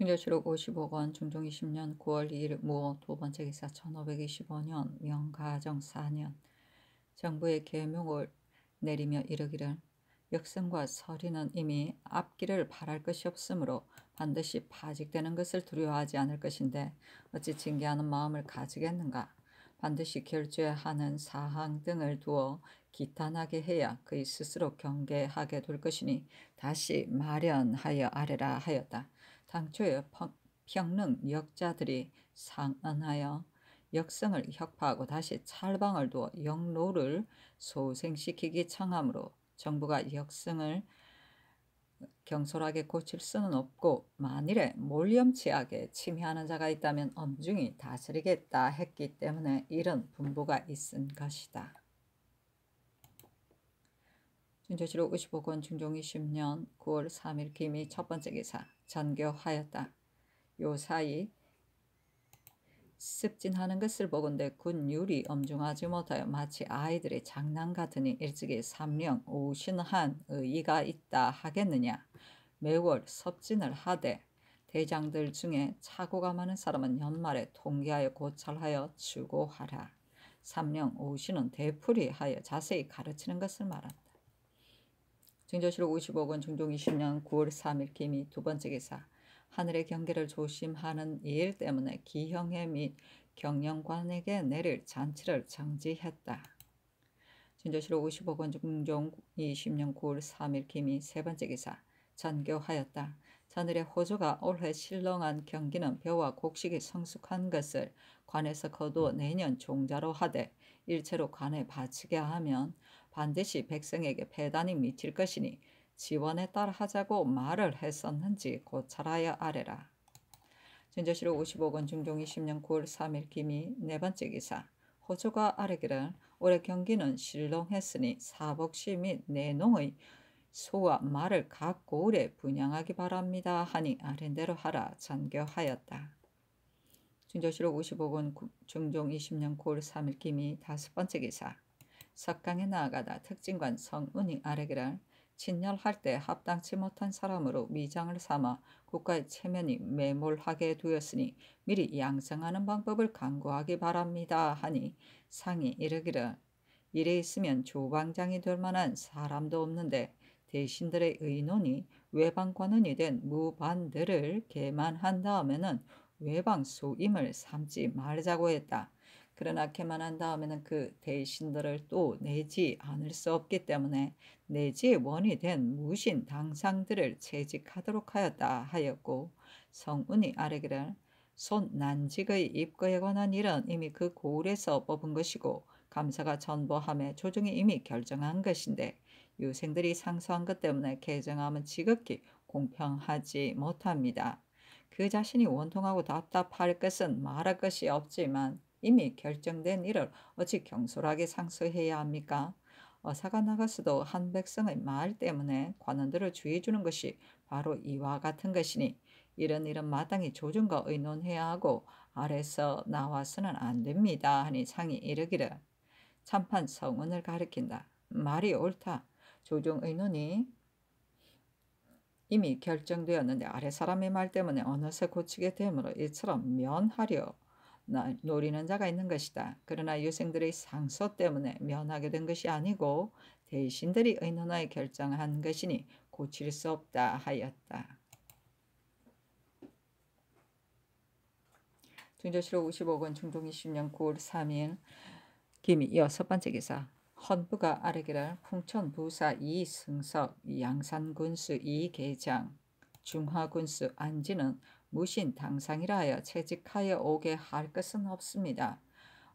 증여시록 55권 중종 20년 9월 2일 무호 두 번째 기사 1525년 명가정 4년 정부의 계명을 내리며 이르기를 역승과 서리는 이미 앞길을 바랄 것이 없으므로 반드시 파직되는 것을 두려워하지 않을 것인데 어찌 징계하는 마음을 가지겠는가 반드시 결죄하는 사항 등을 두어 기탄하게 해야 그의 스스로 경계하게 될 것이니 다시 마련하여 아래라 하였다. 당초의 평릉 역자들이 상언하여 역성을 혁파하고 다시 찰방을 두어 영로를 소생시키기 청함으로 정부가 역성을 경솔하게 고칠 수는 없고 만일에 몰염치하게 침해하는 자가 있다면 엄중히 다스리겠다 했기 때문에 이런 분부가 있은 것이다. 준조시로 55권 중종 20년 9월 3일 김이 첫 번째 기사 전교하였다. 요 사이 습진하는 것을 보건대 군율이 엄중하지 못하여 마치 아이들의 장난 같으니 일찍이 삼령 오신한 의의가 있다 하겠느냐. 매월 섭진을 하되 대장들 중에 차고가 많은 사람은 연말에 통계하여 고찰하여 추고하라. 삼령 오신은 대풀이하여 자세히 가르치는 것을 말한다. 증조실 55권 중종 20년 9월 3일 기미 두 번째 기사 하늘의 경계를 조심하는 일 때문에 기형해 및 경영관에게 내릴 잔치를 정지했다. 증조실 55권 중종 20년 9월 3일 기미 세 번째 기사 전교하였다. 자늘의 호조가 올해 실렁한 경기는 벼와 곡식이 성숙한 것을 관에서 거두어 내년 종자로 하되 일체로 관을 바치게 하면 반드시 백성에게 배단이 미칠 것이니 지원에 따라 하자고 말을 했었는지 고찰하여 아래라. 전자시로 55권 중종2 0년 9월 3일 김이 네 번째 기사 호조가 아래기를 올해 경기는 실롱했으니 사복시 및 내농의 소와 말을 각 고을에 분양하기 바랍니다 하니 아랜대로 하라 전교하였다. 증조시록 55권 중종 20년 9월 3일 김이 다섯 번째 기사 석강에 나아가다 특징관 성은이 아래기랄 친열할 때 합당치 못한 사람으로 미장을 삼아 국가의 체면이 매몰하게 되었으니 미리 양성하는 방법을 강구하기 바랍니다 하니 상이 이르기를 일에 있으면 조방장이 될 만한 사람도 없는데 대신들의 의논이 외방관원이 된 무반들을 개만한 다음에는 외방 속임을 삼지 말자고 했다. 그러나 개만한 다음에는 그 대신들을 또 내지 않을 수 없기 때문에 내지 원이 된 무신 당상들을 채직하도록 하였다 하였고 성운이 아래기를 손난직의 입거에 관한 일은 이미 그 고울에서 뽑은 것이고 감사가 전보함에 조정이 이미 결정한 것인데 유생들이 상소한 것 때문에 개정함은 지극히 공평하지 못합니다. 그 자신이 원통하고 답답할 것은 말할 것이 없지만 이미 결정된 일을 어찌 경솔하게 상소해야 합니까? 어사가 나가서도 한 백성의 말 때문에 관원들을 주의주는 해 것이 바로 이와 같은 것이니 이런 일은 마땅히 조정과 의논해야 하고 아래서 나와서는 안 됩니다 하니 상이 이르기를 참판 성운을 가리킨다. 말이 옳다. 조정 의논이 이미 결정되었는데 아래 사람의 말 때문에 어느새 고치게 되므로 이처럼 면하려 노리는 자가 있는 것이다. 그러나 유생들의 상소 때문에 면하게 된 것이 아니고 대신들이 의논하에 결정한 것이니 고칠 수 없다 하였다. 중조시록 55권 중동 20년 9월 3일 김이 여섯 번째 기사 헌부가 아래기를 풍천부사 이승석 양산군수 이계장, 중화군수 안지는 무신 당상이라 하여 채직하여 오게 할 것은 없습니다.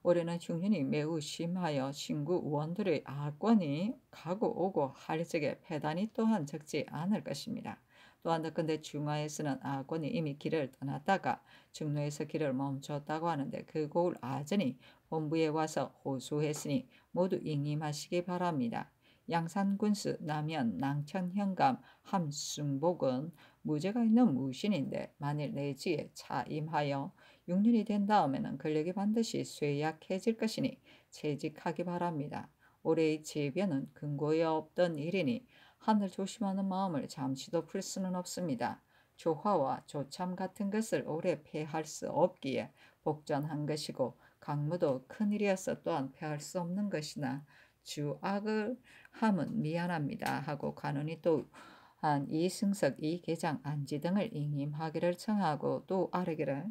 올해는 흉년이 매우 심하여 신구 원들의 악권이 가고 오고 할 적에 폐단이 또한 적지 않을 것입니다. 또한 근데 중화에서는 악권이 이미 길을 떠났다가 중로에서 길을 멈췄다고 하는데 그 고을 아전이 본부에 와서 호소했으니 모두 영임하시기 바랍니다. 양산군수, 남현, 낭천, 현감, 함승복은 무죄가 있는 무신인데 만일 내지에 차임하여 6년이 된 다음에는 근력이 반드시 쇠약해질 것이니 채직하기 바랍니다. 올해의 재변은 근거에 없던 일이니 하늘 조심하는 마음을 잠시도 풀 수는 없습니다. 조화와 조참 같은 것을 오래 패할 수 없기에 복전한 것이고 강무도 큰일이어서 또한 패할 수 없는 것이나 주 악을 함은 미안합니다 하고 관원이 또 한 이승석, 이계장, 안지 등을 잉임하기를 청하고 또 아뢰기를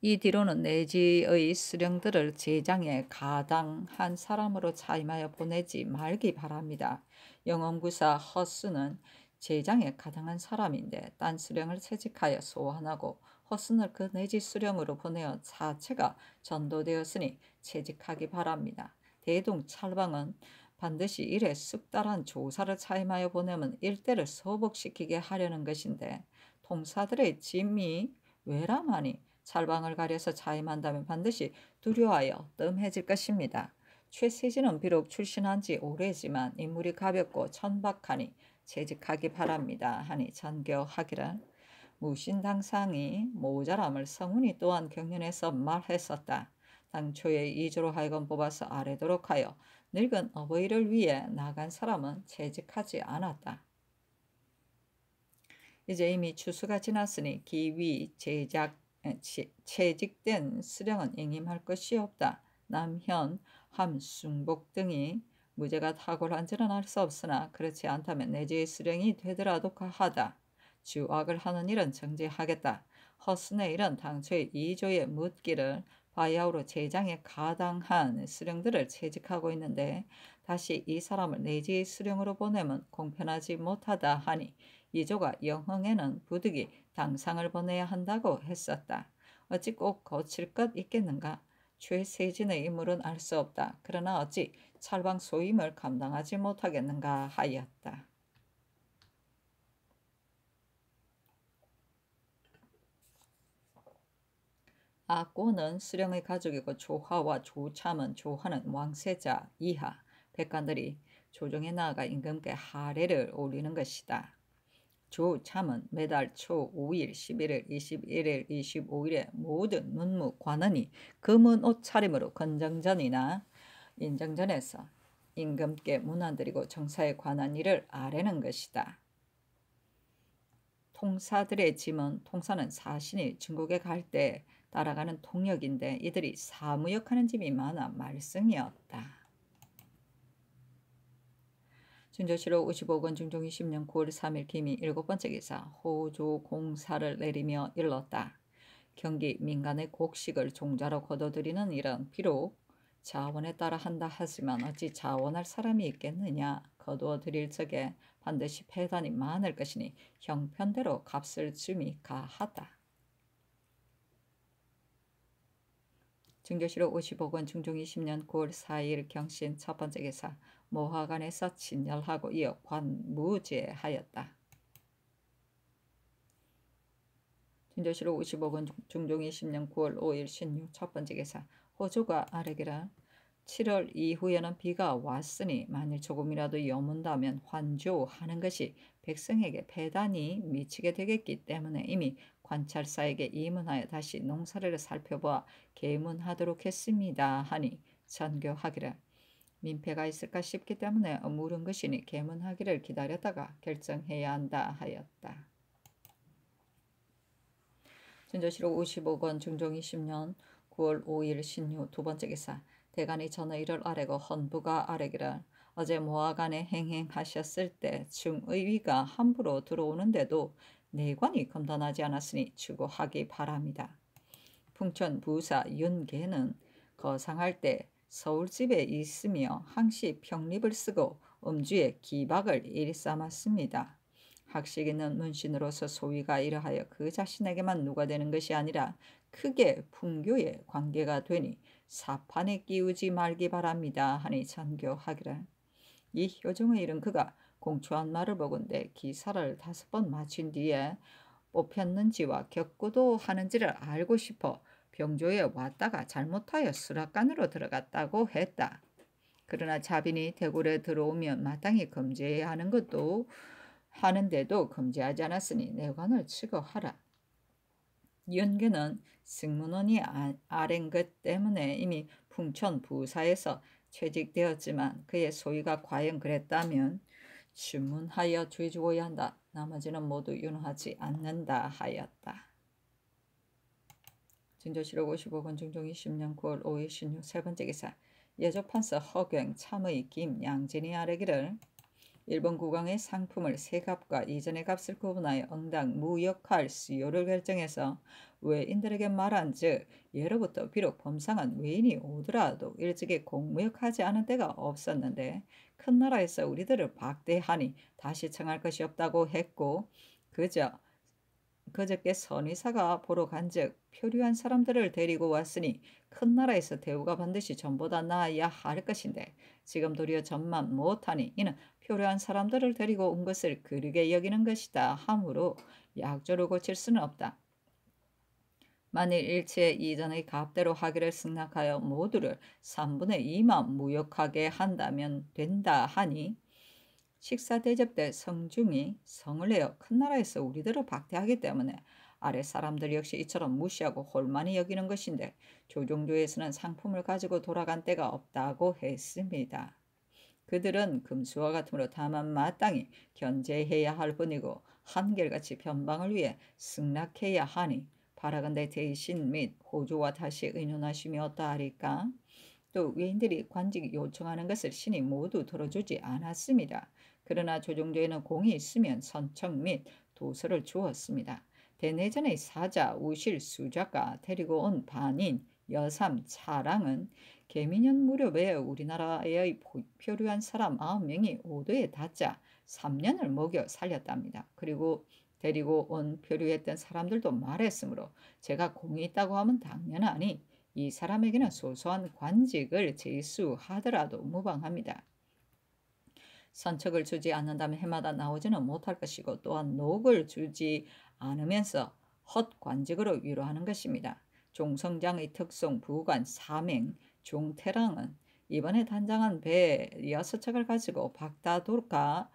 이 뒤로는 내지의 수령들을 제장에 가당한 사람으로 차임하여 보내지 말기 바랍니다. 영원구사 허수는 제장에 가당한 사람인데 딴 수령을 채직하여 소환하고 허순을 그 내지 수령으로 보내어 자체가 전도되었으니 채직하기 바랍니다. 대동 찰방은 반드시 이래 숙달한 조사를 차임하여 보내면 일대를 소복시키게 하려는 것인데 통사들의 짐이 왜람하니 찰방을 가려서 차임한다면 반드시 두려워하여 뜸해질 것입니다. 최세진은 비록 출신한 지 오래지만 인물이 가볍고 천박하니 재직하기 바랍니다. 하니 전교하기를 무신당상이 모자람을 성운이 또한 경연해서 말했었다. 당초에 이조로 하여금 뽑아서 아래도록 하여 늙은 어버이를 위해 나간 사람은 채직하지 않았다. 이제 이미 추수가 지났으니 기위 제작 치, 채직된 수령은 잉임할 것이 없다. 남현, 함, 숭복 등이 무죄가 탁월한지는 알 수 없으나 그렇지 않다면 내지의 수령이 되더라도 가하다. 주악을 하는 일은 정지하겠다 허슨의 일은 당초의 이조의 묻기를 바이아우로 제장에 가당한 수령들을 채직하고 있는데 다시 이 사람을 내지 수령으로 보내면 공편하지 못하다 하니 이조가 영흥에는 부득이 당상을 보내야 한다고 했었다. 어찌 꼭 거칠 것 있겠는가? 최세진의 인물은 알 수 없다. 그러나 어찌 철방 소임을 감당하지 못하겠는가 하였다. 악꼬는 수령의 가족이고 조화와 조참은 조화는 왕세자 이하 백관들이 조정에 나아가 임금께 하례를 올리는 것이다. 조참은 매달 초 5일, 11일, 21일, 25일에 모든 문무 관원이 금은 옷 차림으로 건장전이나 인정전에서 임금께 문안드리고 정사에 관한 일을 아뢰는 것이다. 통사들의 짐은 통사는 사신이 중국에 갈때 따라가는 동역인데 이들이 사무역하는 짐이 많아 말썽이었다. 순조시로 55권 중종 20년 9월 3일 김이 일곱 번째 기사 호조 공사를 내리며 일렀다. 경기 민간의 곡식을 종자로 거둬들이는 일은 비록 자원에 따라 한다 하지만 어찌 자원할 사람이 있겠느냐. 거두어들일 적에 반드시 폐단이 많을 것이니 형편대로 값을 줌이 가하다. 증교시로 50억 원 중종 20년 9월 4일 경신 첫 번째 기사 모화관에서 진열하고 이어 관무죄하였다. 증조시로 50억 원 중종 20년 9월 5일 신유 첫 번째 기사 호조가 아래기라 7월 이후에는 비가 왔으니 만일 조금이라도 여문다면 환조하는 것이 백성에게 배단이 미치게 되겠기 때문에 이미 관찰사에게 이문하여 다시 농사를 살펴보아 계문하도록 했습니다 하니 전교하기를 민폐가 있을까 싶기 때문에 물은 것이니 계문하기를 기다렸다가 결정해야 한다 하였다. 진조시록 55권 중종 20년 9월 5일 신유 두 번째 기사 대간이 전의를 아래고 헌부가 아래기를 어제 모아간에 행행하셨을 때 중의위가 함부로 들어오는데도 내관이 검단하지 않았으니 추구하기 바랍니다. 풍천 부사 윤계는 거상할 때 서울집에 있으며 항시 평립을 쓰고 음주에 기박을 일삼았습니다. 학식 있는 문신으로서 소위가 이러하여 그 자신에게만 누가 되는 것이 아니라 크게 풍교의 관계가 되니 사판에 끼우지 말기 바랍니다 하니 전교하기를. 이 효종의 일은 그가 공초 한 마를 먹은데 기사를 다섯 번 마친 뒤에 뽑혔는지와 겪고도 하는지를 알고 싶어 병조에 왔다가 잘못하여 수락관으로 들어갔다고 했다. 그러나 자빈이 대굴에 들어오면 마땅히 금지해야 하는 것도 하는데도 금지하지 않았으니 내관을 취급하라. 연계는 승문원이 아, 아랜 것 때문에 이미 풍천 부사에서 퇴직되었지만 그의 소위가 과연 그랬다면 신문하여 죄주어야 한다. 나머지는 모두 윤하지 않는다 하였다. 진조시록 55권 중종이 0년 9월 5일 16세 번째 기사 예조판서 허경 참의 김 양진이 아래기를 일본 국왕의 상품을 세값과 이전의 값을 구분하여 응당 무역할 수요를 결정해서 외인들에게 말한 즉 예로부터 비록 범상한 외인이 오더라도 일찍이 공무역하지 않은 때가 없었는데 큰 나라에서 우리들을 박대하니 다시 청할 것이 없다고 했고 그저 그저께 선의사가 보러 간즉 표류한 사람들을 데리고 왔으니 큰 나라에서 대우가 반드시 전보다 나아야 할 것인데 지금 도리어 전만 못하니 이는 표류한 사람들을 데리고 온 것을 그르게 여기는 것이다 하므로 약조를 고칠 수는 없다. 만일 일체 이전의 값대로 하기를 승낙하여 모두를 3분의 2만 무역하게 한다면 된다 하니 식사 대접 때 성중이 성을 내어 큰 나라에서 우리들을 박대하기 때문에 아래 사람들 역시 이처럼 무시하고 홀만히 여기는 것인데 조종조에서는 상품을 가지고 돌아간 때가 없다고 했습니다. 그들은 금수와 같으로 므 다만 마땅히 견제해야 할 뿐이고 한결같이 변방을 위해 승낙해야 하니 바라건대 대신 및 호조와 다시 의논하시며 어떠하리까? 또 위인들이 관직 요청하는 것을 신이 모두 들어주지 않았습니다. 그러나 조종조에는 공이 있으면 선청 및 도서를 주었습니다. 대내전의 사자, 우실, 수자가 데리고 온 반인, 여삼 차랑은 개미년 무렵에 우리나라의 표류한 사람 9명이 오도에 닿자 3년을 먹여 살렸답니다. 그리고 데리고 온 표류했던 사람들도 말했으므로 제가 공이 있다고 하면 당연하니 이 사람에게는 소소한 관직을 제수하더라도 무방합니다. 선척을 주지 않는다면 해마다 나오지는 못할 것이고 또한 녹을 주지 않으면서 헛관직으로 위로하는 것입니다. 종성장의 특성, 부관, 사맹, 종태랑은 이번에 단장한 배리아서을 가지고 박다도르가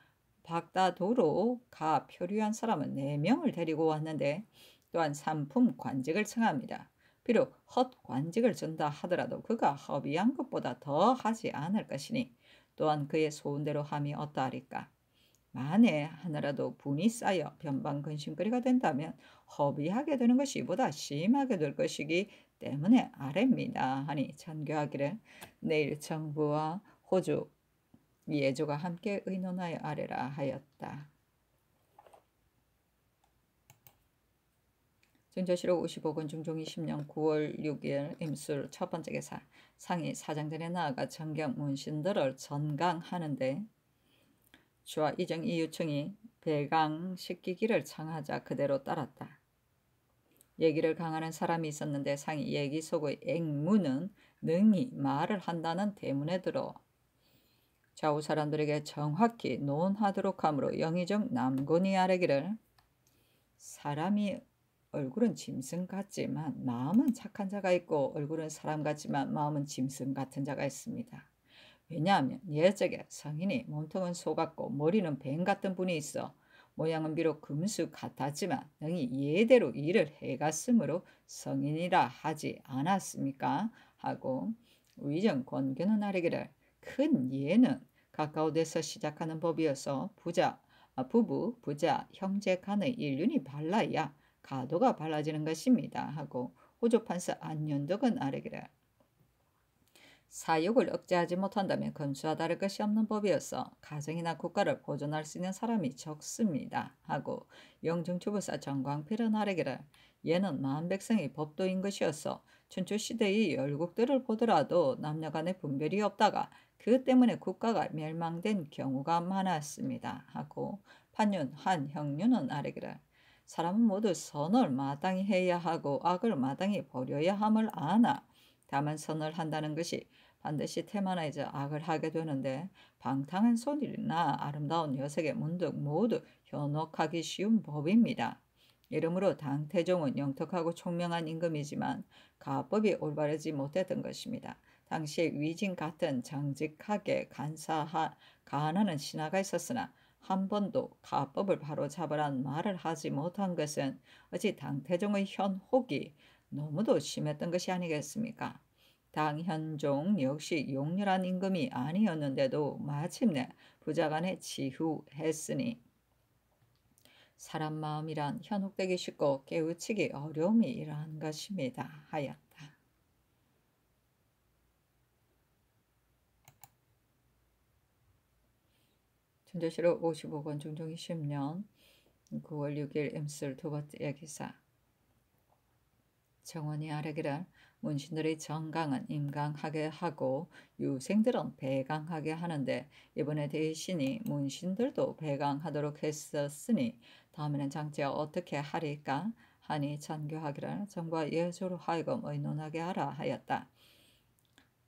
박다도로 가 표류한 사람은 4명을 데리고 왔는데 또한 상품 관직을 청합니다. 비록 헛 관직을 준다 하더라도 그가 허비한 것보다 더 하지 않을 것이니 또한 그의 소원대로 함이 어떠하리까. 만에 하나라도 분이 쌓여 변방 근심거리가 된다면 허비하게 되는 것이 보다 심하게 될 것이기 때문에 아래입니다. 하니 전교하기를 내일 정부와 호주 예조가 함께 의논하여 아래라 하였다. 증조시록 55권 중종 20년 9월 6일 임술 첫 번째 계사 상이 사장들에 나아가 전경 문신들을 전강하는데 주와 이정 이유청이 배강시키기를 창하자 그대로 따랐다. 얘기를 강하는 사람이 있었는데 상이 얘기 속의 앵무는 능히 말을 한다는 대문에 들어 좌우 사람들에게 정확히 논하도록 하므로 영의정 남곤이 아래기를 사람이 얼굴은 짐승 같지만 마음은 착한 자가 있고 얼굴은 사람 같지만 마음은 짐승 같은 자가 있습니다. 왜냐하면 예적에 성인이 몸통은 소 같고 머리는 뱀 같은 분이 있어 모양은 비록 금수 같았지만 능히 예대로 일을 해갔으므로 성인이라 하지 않았습니까? 하고 위정 권교는 아래기를 큰 예는 가까운 데서 시작하는 법이어서 부자 아, 부부 부자 형제 간의 인륜이 발라야 가도가 발라지는 것입니다. 하고 호조판사 안연덕은 아래기를 사욕을 억제하지 못한다면 건수와 다를 것이 없는 법이어서 가정이나 국가를 보존할 수 있는 사람이 적습니다. 하고 영정초보사 정광필은 아래기를 얘는 만 백성이 법도인 것이어서 춘추시대의 열국들을 보더라도 남녀 간의 분별이 없다가 그 때문에 국가가 멸망된 경우가 많았습니다. 하고 판윤, 한, 형윤은 아래기를 사람은 모두 선을 마땅히 해야 하고 악을 마땅히 버려야 함을 아나 다만 선을 한다는 것이 반드시 테마나이 악을 하게 되는데 방탕한 손이나 아름다운 녀석의 문득 모두 현혹하기 쉬운 법입니다. 이름으로 당태종은 영특하고 총명한 임금이지만 가법이 올바르지 못했던 것입니다. 당시에 위진 같은 정직하게 간사하, 가한하 신하가 있었으나 한 번도 가법을 바로잡으란 말을 하지 못한 것은 어찌 당태종의 현혹이 너무도 심했던 것이 아니겠습니까? 당현종 역시 용렬한 임금이 아니었는데도 마침내 부자간에 지후했으니 사람 마음이란 현혹되기 쉽고 깨우치기 어려움이 일어난 것입니다. 하였다. 전제시로 55권 중종 20년 9월 6일 임슬 두 번째 기사 정원이 아래기란 문신들의 정강은 임강하게 하고 유생들은 배강하게 하는데 이번에 대신이 문신들도 배강하도록 했었으니 다음에는 장차 어떻게 하리까 하니 전교하기를 정과 예조로 하여금 의논하게 하라 하였다.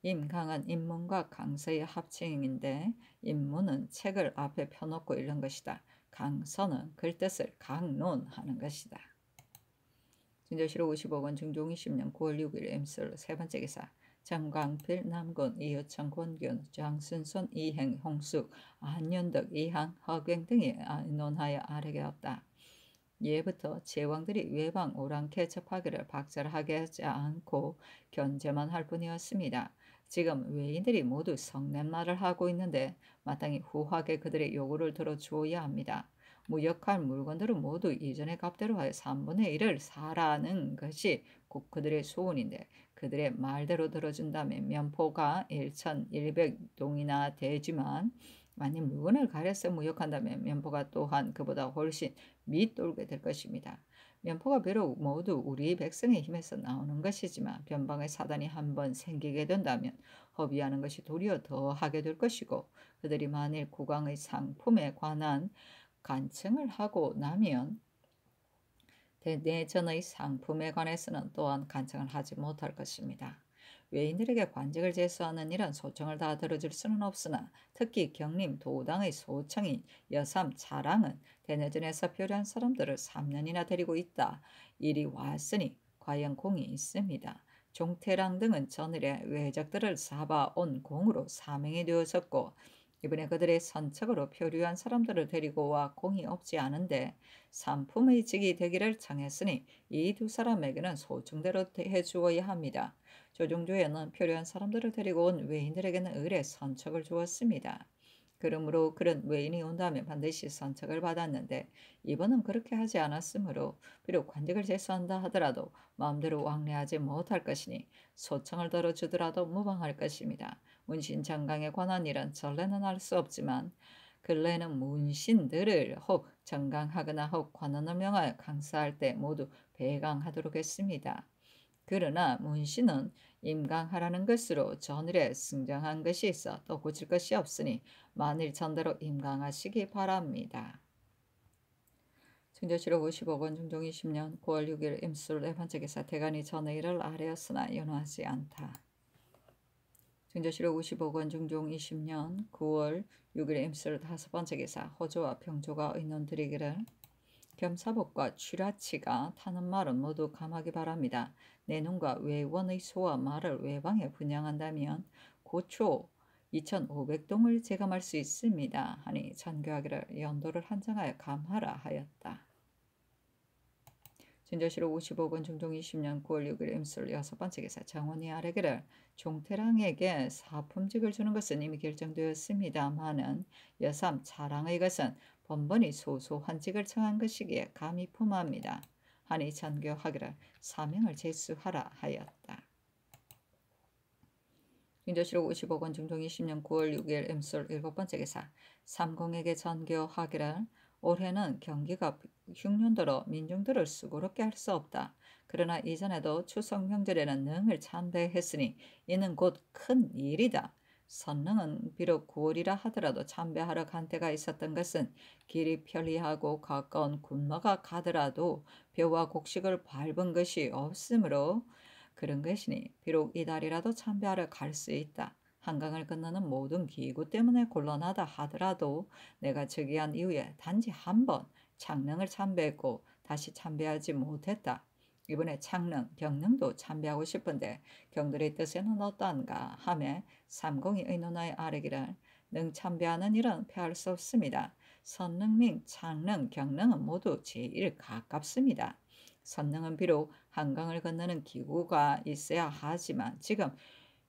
임강은 인문과 강서의 합칭인데 인문은 책을 앞에 펴놓고 읽는 것이다. 강서는 글뜻을 강론하는 것이다. 증자시로 50억 원 증종 20년 9월 6일 엠솔 세 번째 기사 장광필, 남군 이효창, 권균, 장순선, 이행, 홍숙, 안연덕, 이항, 허경 등이 아, 논하여 아래게 없다. 예부터 제왕들이 외방 오랑캐 접하기를 박살하게 하지 않고 견제만 할 뿐이었습니다. 지금 외인들이 모두 성냄말을 하고 있는데 마땅히 후하게 그들의 요구를 들어주어야 합니다. 무역할 뭐 물건들은 모두 이전의 값대로 하여 3분의 1을 사라는 것이 곧 그들의 소원인데 그들의 말대로 들어준다면 면포가 1,100동이나 되지만 만일 물건을 가려서 무역한다면 면포가 또한 그보다 훨씬 밑돌게 될 것입니다. 면포가 비록 모두 우리 백성의 힘에서 나오는 것이지만 변방의 사단이 한 번 생기게 된다면 허비하는 것이 도리어 더하게 될 것이고 그들이 만일 국왕의 상품에 관한 간증을 하고 나면 내전의 상품에 관해서는 또한 간증을 하지 못할 것입니다. 외인들에게 관직을 제수하는 일은 소청을 다 들어줄 수는 없으나 특히 경림 도당의 소청인 여삼 자랑은 대내전에서 표류한 사람들을 3년이나 데리고 있다. 일이 왔으니 과연 공이 있습니다. 종태랑 등은 전일에 외적들을 잡아온 공으로 사명이 되어졌고 이번에 그들의 선척으로 표류한 사람들을 데리고 와 공이 없지 않은데 삼품의 직이 되기를 청했으니 이 두 사람에게는 소중대로 해주어야 합니다. 조종조에는 표류한 사람들을 데리고 온 외인들에게는 의뢰 선척을 주었습니다. 그러므로 그런 외인이 온다면 반드시 선척을 받았는데 이번은 그렇게 하지 않았으므로 비록 관직을 제수한다 하더라도 마음대로 왕래하지 못할 것이니 소청을 들어주더라도 무방할 것입니다. 문신 장강의 권한이란 전례는 알 수 없지만 근래는 문신들을 혹 장강하거나 혹 관원을 명하여 강사할 때 모두 배강하도록 했습니다. 그러나 문신은 임강하라는 것으로 전일에 승정한 것이 있어 또 고칠 것이 없으니 만일 전대로 임강하시기 바랍니다. 증조치로 55권 중종 20년 9월 6일 임술 네 번째 기사 대간이 전의를 아래였으나 연호하지 않다. 경자실록 5 5억 중종 20년 9월 6일 임를 다섯 번째 기사 허조와평조가 의논드리기를 겸사복과 취라치가 타는 말은 모두 감하기 바랍니다. 내 눈과 외원의 소와 말을 외방에 분양한다면 고초 2,500동을 제감할수 있습니다. 하니 전교하기를 연도를 한정하여 감하라 하였다. 진저시로 5 5억중동 20년 9월 6일 임술 여섯 번째 기사 정원이 아래기를 종태랑에게 사품직을 주는 것은 이미 결정되었습니다만은 여삼 자랑의 것은 번번이 소소한 직을 청한 것이기에 감히 포함합니다. 하니 전교하기를 사명을 제수하라 하였다. 인조시로 5 5권 중종 20년 9월 6일 임술 7 번째 기사 삼공에게 전교하기를 올해는 경기가 흉년들로 민중들을 수고롭게 할 수 없다. 그러나 이전에도 추석 명절에는 능을 참배했으니 이는 곧 큰 일이다. 선능은 비록 9월이라 하더라도 참배하러 간 때가 있었던 것은 길이 편리하고 가까운 군마가 가더라도 벼와 곡식을 밟은 것이 없으므로 그런 것이니 비록 이달이라도 참배하러 갈 수 있다. 한강을 건너는 모든 기구 때문에 곤란하다 하더라도 내가 즉위한 이후에 단지 한 번 창릉을 참배했고 다시 참배하지 못했다. 이번에 창릉, 경릉도 참배하고 싶은데 경들의 뜻에는 어떠한가 하며 삼공이 의논하여 아래기를 능 참배하는 일은 패할 수 없습니다. 선릉민, 창릉, 경릉은 모두 제일 가깝습니다. 선릉은 비록 한강을 건너는 기구가 있어야 하지만 지금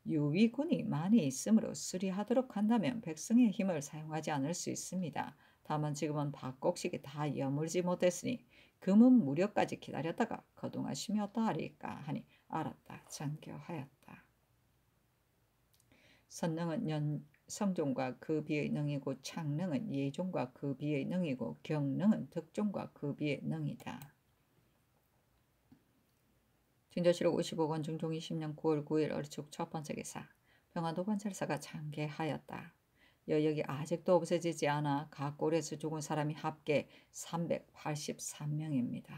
유위군이 많이 있으므로 수리하도록 한다면 백성의 힘을 사용하지 않을 수 있습니다. 다만 지금은 박곡식이 다 여물지 못했으니 금은 무렵까지 기다렸다가 거동하 쉬었다 하리까 하니 알았다 장교하였다. 선능은 연, 성종과 그 비의 능이고 창능은 예종과 그 비의 능이고 경능은 득종과 그 비의 능이다. 진조실로 55권 중종 20년 9월 9일 어리축 첫 번째 기사 평화도 관찰사가 장계하였다. 여역이 아직도 없어지지 않아 각 골에서 죽은 사람이 합계 383명입니다.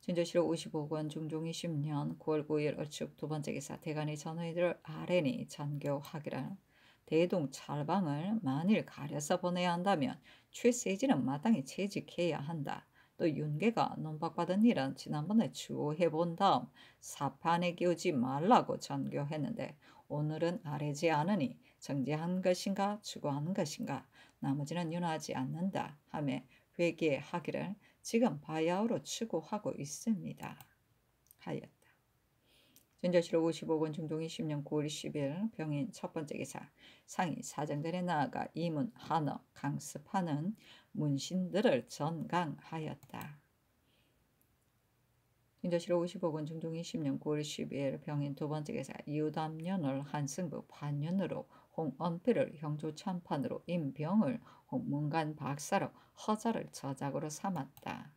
진조시로 55권 중종 20년 9월 9일 어축 두 번째 기사 대간이 전의들 아래니 전교학이라는 대동 찰방을 만일 가려서 보내야 한다면 최세지는 마땅히 채직해야 한다. 또 윤계가 논박받은 일은 지난번에 추호해본 다음 사판에 끼우지 말라고 전교했는데 오늘은 아래지 않으니 정지한 것인가 추구한 것인가 나머지는 윤하지 않는다 하며 회개하기를 지금 바야흐로 추구하고 있습니다. 하였 전자시록 55권 중동 20년 9월 10일 병인 첫 번째 기사 상위 사정들에 나아가 이문 한어 강습하는 문신들을 전강하였다. 전자시록 55권 중동 20년 9월 10일 병인 두 번째 기사 유담년을 한승부 반년으로 홍언필을 형조참판으로 임병을 홍문관 박사로 허자를 저작으로 삼았다.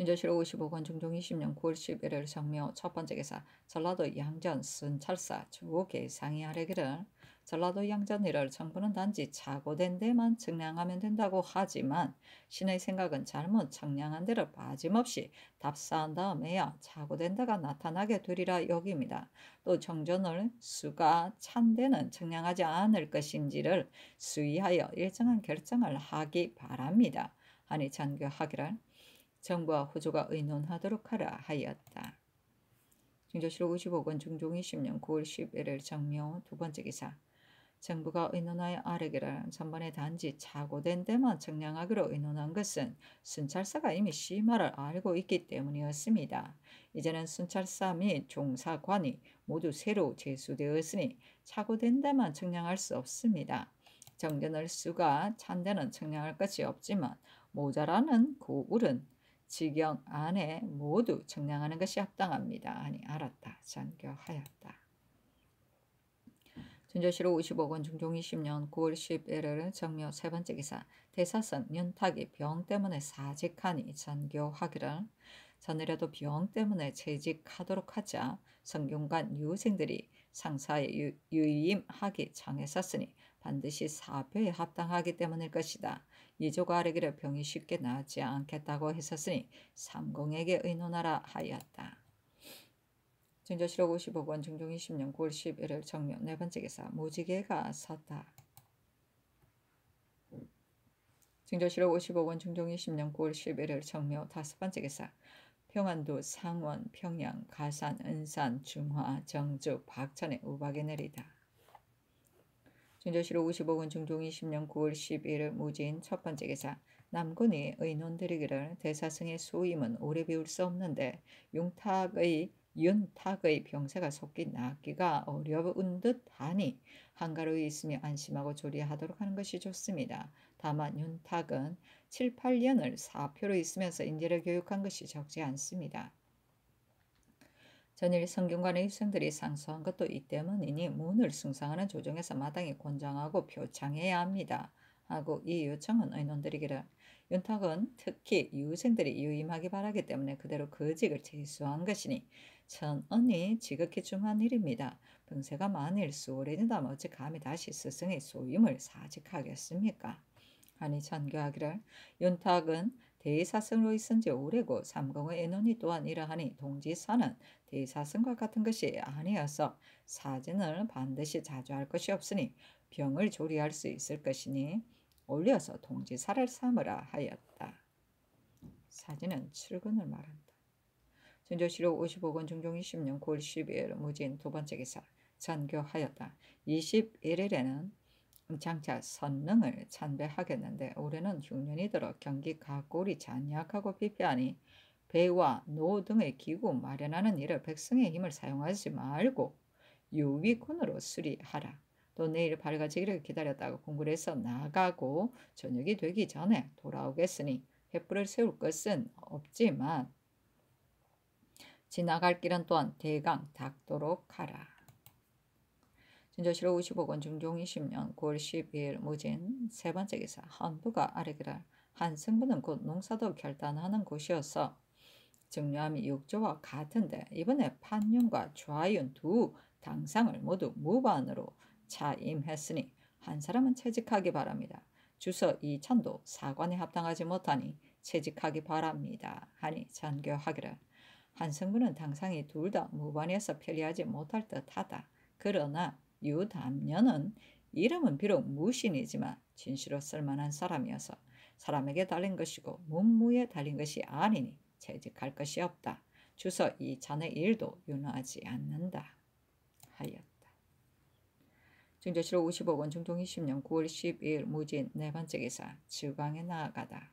윤저시로 55권 중종 20년 9월 11일 성묘첫 번째 기사 전라도 양전 순찰사 조계 상의아래기를 전라도 양전이를 정부는 단지 차고된 데만 측량하면 된다고 하지만 신의 생각은 잘못 측량한 데를 빠짐없이 답사한 다음에야 차고된 데가 나타나게 되리라 여깁니다. 또 정전을 수가 찬 데는 측량하지 않을 것인지를 수의하여 일정한 결정을 하기 바랍니다. 아니 잔교하기를 정부와 호조가 의논하도록 하라 하였다. 중조실록 55권 중종이 0년 9월 11일 정묘 두 번째 기사 정부가 의논하여 아뢰기를 전번에 단지 착오된 데만 청량하기로 의논한 것은 순찰사가 이미 시마를 알고 있기 때문이었습니다. 이제는 순찰사 및 종사관이 모두 새로 제수되었으니 착오된 데만 청량할 수 없습니다. 정전을 수가 찬 데는 청량할 것이 없지만 모자라는 고울은 지경 안에 모두 청량하는 것이 합당합니다. 아니 알았다. 장교하였다. 전조시로 55권 중종 20년 9월 10일은 정묘 세 번째 기사 대사선 연탁이 병 때문에 사직하니 전교하기를 전이라도 병 때문에 재직하도록 하자 성균관 유생들이 상사의 유, 임하기 정했었으니 반드시 사표에 합당하기 때문일 것이다. 이조가 아래기를 병이 쉽게 나지 않겠다고 했었으니 삼공에게 의논하라 하였다. 증조실록 55권 증종 20년 9월 11일 정년 네 번째 기사 무지개가 섰다. 증조실록 55권 증종 20년 9월 11일 정묘 다섯 번째 기사 평안도 상원 평양 가산 은산 중화 정주 박천에 우박이 내리다. 전자시로 55권 중종 20년 9월 11일 무진 첫 번째 기사 남군이 의논드리기를 대사승의 소임은 오래 배울 수 없는데 융탁의 윤탁의 병세가 속기 낫기가 어려운 듯하니 한가로이 있으며 안심하고 조리하도록 하는 것이 좋습니다. 다만 윤탁은 7, 8년을 사표로 있으면서 인재를 교육한 것이 적지 않습니다. 전일 성균관의 입성들이 상소한 것도 이 때문이니 문을 승상하는 조정에서 마땅히 권장하고 표창해야 합니다. 하고 이 요청은 의논드리기라 윤탁은 특히 유생들이 유임하기 바라기 때문에 그대로 그 직을 제수한 것이니 천언이 지극히 중한 일입니다. 병세가 만일 수월해진다면 어찌 감히 다시 스승의 소임을 사직하겠습니까? 아니 전교하기를 윤탁은 대사승로이 쓴지 오래고 삼공의 에너니 또한 이러하니 동지사는 대사성과 같은 것이 아니어서 사진을 반드시 자주 할 것이 없으니 병을 조리할 수 있을 것이니 올려서 동지사를 삼으라 하였다. 사진은 출근을 말한다. 전조시록 55권 중종 20년 9월 12일 무진 두 번째 기사 전교하였다. 21일에는 장차 선능을 찬배하겠는데 올해는 흉년이 들어 경기 가골이 잔약하고 피폐하니 배와 노 등의 기구 마련하는 일을 백성의 힘을 사용하지 말고 유위군으로 수리하라. 또 내일 밝아지기를 기다렸다가 궁궐에서 나가고 저녁이 되기 전에 돌아오겠으니 횃불을 세울 것은 없지만 지나갈 길은 또한 대강 닦도록 하라. 신조시로 50억원 중종 20년 9월 12일 무진 세 번째 기사 헌부가아래기라 한승부는 곧 농사도 결단하는 곳이어서 정유함이 육조와 같은데 이번에 판윤과 좌윤 두 당상을 모두 무반으로 차임했으니 한 사람은 채직하기 바랍니다. 주서 이천도 사관에 합당하지 못하니 채직하기 바랍니다. 하니 전교하기를 한승부는 당상이 둘 다 무반에서 편리하지 못할 듯하다. 그러나 유담녀는 이름은 비록 무신이지만 진실로 쓸만한 사람이어서 사람에게 달린 것이고 문무에 달린 것이 아니니 재직할 것이 없다. 주서 이 자네 일도 윤화하지 않는다. 하였다. 증조시로 55권 중동 20년 9월 12일 무진 네 번째 기사 지방에 나아가다.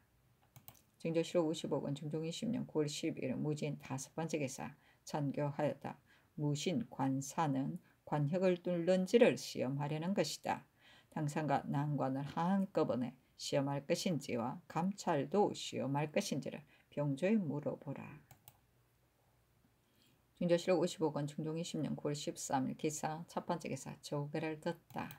증조시로 55권 중종 20년 9월 12일 무진 다섯 번째 기사 전교하였다. 무신 관사는 관혁을 뚫는지를 시험하려는 것이다. 당상과 난관을 한꺼번에 시험할 것인지와 감찰도 시험할 것인지를 병조에 물어보라. 중조실록 55권 중종 20년 9월 13일 기사 첫 번째 기사 조개를 듣다.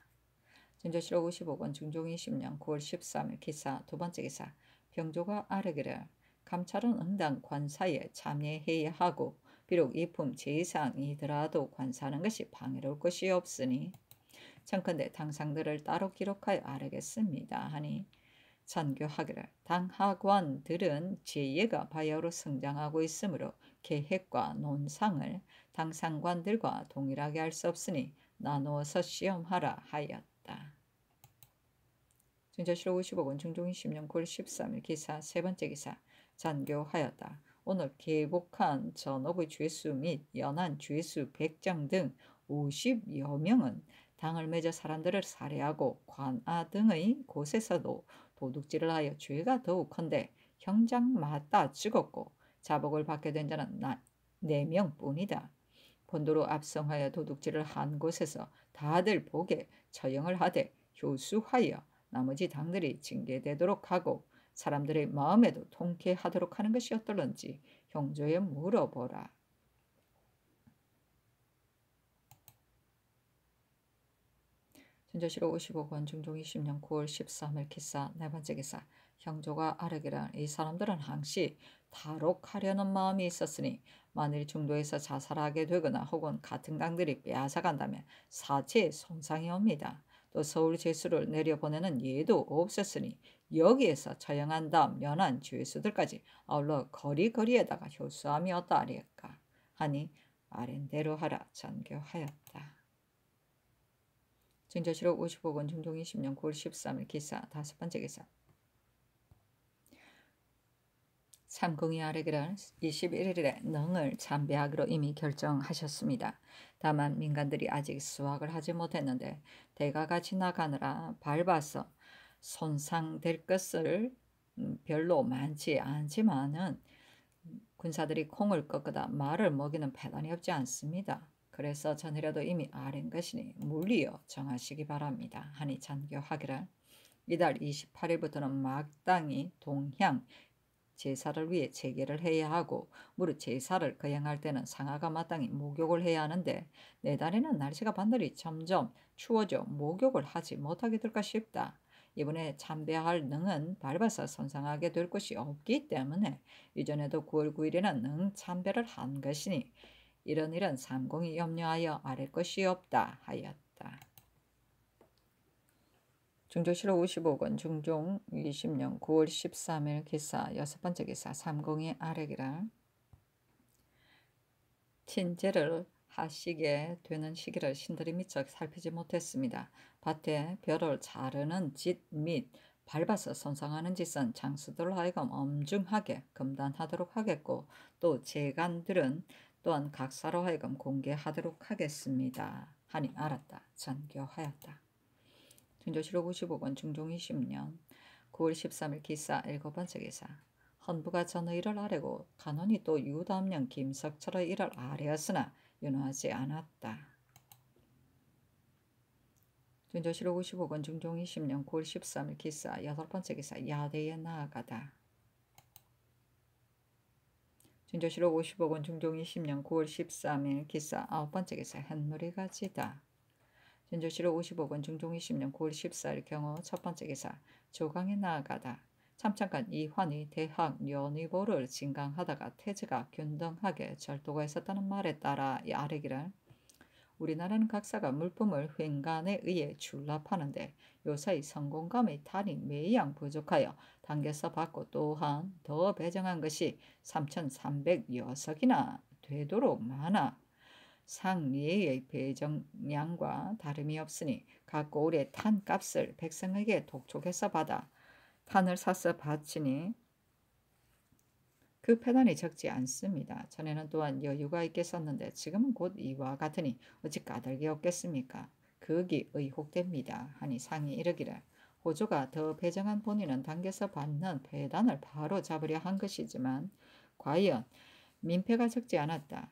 중조실록 55권 중종 20년 9월 13일 기사 두 번째 기사 병조가 아뢰기를 감찰은 응당 관사에 참여해야 하고 비록 이품 제2상이더라도 관사하는 것이 방해로울 것이 없으니 청컨대 당상들을 따로 기록하여 아르겠습니다 하니 선교하기를 당학원들은 제2가 바야흐로 성장하고 있으므로 계획과 논상을 당상관들과 동일하게 할 수 없으니 나누어서 시험하라 하였다. 증자시 55권 중종 20년 9월 13일 기사 세 번째 기사 잔교하였다. 오늘 개복한 전업의 죄수 및 연한 죄수 백장등 50여 명은 당을 맺어 사람들을 살해하고 관아 등의 곳에서도 도둑질을 하여 죄가 더욱한대 형장 맞다 죽었고 자복을 받게 된 자는 나, 네명뿐이다 본도로 압성하여 도둑질을 한 곳에서 다들 보게 처형을 하되 효수하여 나머지 당들이 징계되도록 하고 사람들의 마음에도 통쾌하도록 하는 것이 어떨런지 형조에 물어보라. 전자시로 55권 중종 20년 9월 13일 기사 네 번째 기사 형조가 아르기란 이 사람들은 항시 탈옥하려는 마음이 있었으니 만일 중도에서 자살하게 되거나 혹은 같은 강들이 빼앗아간다면 사체에 손상이 옵니다. 또 서울 제수를 내려보내는 예도 없었으니 여기에서 처형한 다음 연한 죄수들까지 아울러 거리거리에다가 효수함이어떠하리까 하니 아랜대로 하라 전교하였다. 증자시록 55권 중종 20년 9월 13일 기사 다섯 번째 기사 삼공이 아래기는 21일에 능을 참배하기로 이미 결정하셨습니다. 다만 민간들이 아직 수확을 하지 못했는데 대가가 지나가느라 밟아서 손상될 것을 음, 별로 많지 않지만은 군사들이 콩을 꺾거다 말을 먹이는 패단이 없지 않습니다. 그래서 전이라도 이미 아는 것이니 물리여 정하시기 바랍니다. 하니 잔교하기를 이달 28일부터는 막당이 동향 제사를 위해 재계를 해야 하고 무릇 제사를 거행할 때는 상아가 마땅히 목욕을 해야 하는데 내달에는 날씨가 반들이 점점 추워져 목욕을 하지 못하게 될까 싶다. 이번에 참배할 능은 밟아서 손상하게 될 것이 없기 때문에 이전에도 9월 9일에는 능 참배를 한 것이니 이런 일은 삼공이 염려하여 아랠 것이 없다 하였다. 중조실로 55권 중종 20년 9월 13일 기사 여섯 번째 기사 삼공의 아래기라 친제를 하시게 되는 시기를 신들이 미처 살피지 못했습니다. 밭에 벼를 자르는 짓 및 밟아서 손상하는 짓은 장수들로 하여금 엄중하게 금단하도록 하겠고 또 재간들은 또한 각사로 하여금 공개하도록 하겠습니다. 하니 알았다. 전교하였다. 신조실록 55권 중종 20년 9월 13일 기사 7 번째 기사 헌부가 전의 일을 아래고 간원이 또 유담령 김석철의 일을 아래였으나 윤호하지 않았다. 준조실록 55권 중종 20년 9월 13일 기사 여 번째 기사 야대에 나아가다. 준조실록 55권 중종 20년 9월 13일 기사 9 번째 기사 햇놀리가 지다. 진주시로 5 5분 중종이 10년 9월 14일 경호 첫 번째 기사 조강에 나아가다. 참창간 이환이 대학 연의보를 진강하다가 태즈가 균등하게 절도가 있었다는 말에 따라 이 아래기를 우리나라는 각사가 물품을 횡간에 의해 출납하는데 요사이 성공감의 탈이 매양 부족하여 당겨서 받고 또한 더 배정한 것이 3,306석이나 되도록 많아 상리의 배정량과 다름이 없으니 각 고울의 탄 값을 백성에게 독촉해서 받아 탄을 사서 바치니 그 패단이 적지 않습니다. 전에는 또한 여유가 있게 썼는데 지금은 곧 이와 같으니 어찌 까닭이 없겠습니까? 그기 의혹됩니다. 하니 상이 이르기를 호조가 더 배정한 본인은 당겨서 받는 배단을 바로 잡으려 한 것이지만 과연 민폐가 적지 않았다.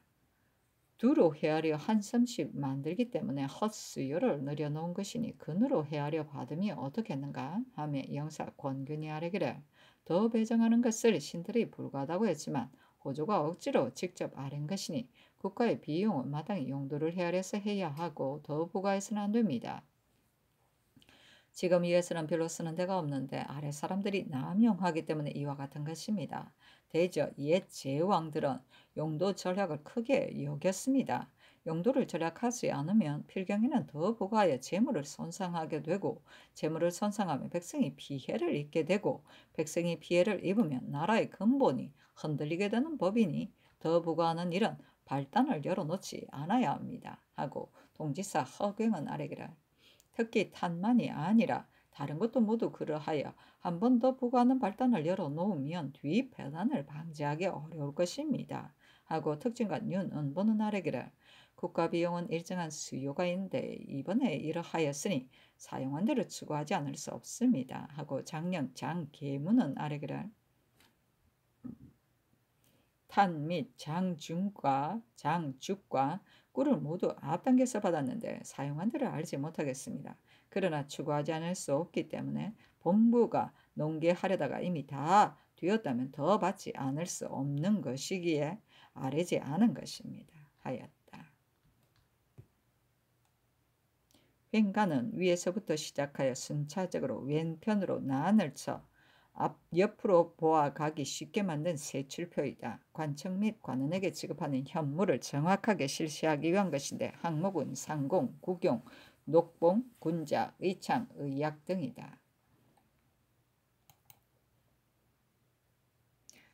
두루 헤아려 한섬씩 만들기 때문에 헛수요를 늘여놓은 것이니 근으로 헤아려 받음이 어떻겠는가 하며 영사 권균이 아래기를 더 배정하는 것을 신들이 불가하다고 했지만 호조가 억지로 직접 아랜 것이니 국가의 비용은 마땅히 용도를 헤아려서 해야 하고 더 부과해서는 안 됩니다. 지금 이에서는 별로 쓰는 데가 없는데 아래 사람들이 남용하기 때문에 이와 같은 것입니다. 대저 옛 제왕들은 용도 전략을 크게 여겼습니다. 용도를 절약하지 않으면 필경에는 더 부과하여 재물을 손상하게 되고 재물을 손상하면 백성이 피해를 입게 되고 백성이 피해를 입으면 나라의 근본이 흔들리게 되는 법이니 더 부과하는 일은 발단을 열어놓지 않아야 합니다. 하고 동지사 허경은 아래기를 특히 탄만이 아니라 다른 것도 모두 그러하여 한 번 더 부과하는 발단을 열어놓으면 뒤 배단을 방지하기 어려울 것입니다. 하고 특징과 윤은 보는 아래기를 국가 비용은 일정한 수요가 있는데 이번에 이러하였으니 사용한 대로 추구하지 않을 수 없습니다. 하고 작년 장계문은 아래기를 탄 및 장중과 장죽과 꿀을 모두 앞당겨서 받았는데 사용한 데를 알지 못하겠습니다. 그러나 추구하지 않을 수 없기 때문에 본부가 농계하려다가 이미 다 되었다면 더 받지 않을 수 없는 것이기에 아뢰지 않은 것입니다. 하였다. 횡가는 위에서부터 시작하여 순차적으로 왼편으로 난을 쳐앞 옆으로 보아가기 쉽게 만든 세출표이다. 관청 및 관원에게 지급하는 현물을 정확하게 실시하기 위한 것인데 항목은 상공, 구경, 녹봉, 군자, 의창, 의약 등이다.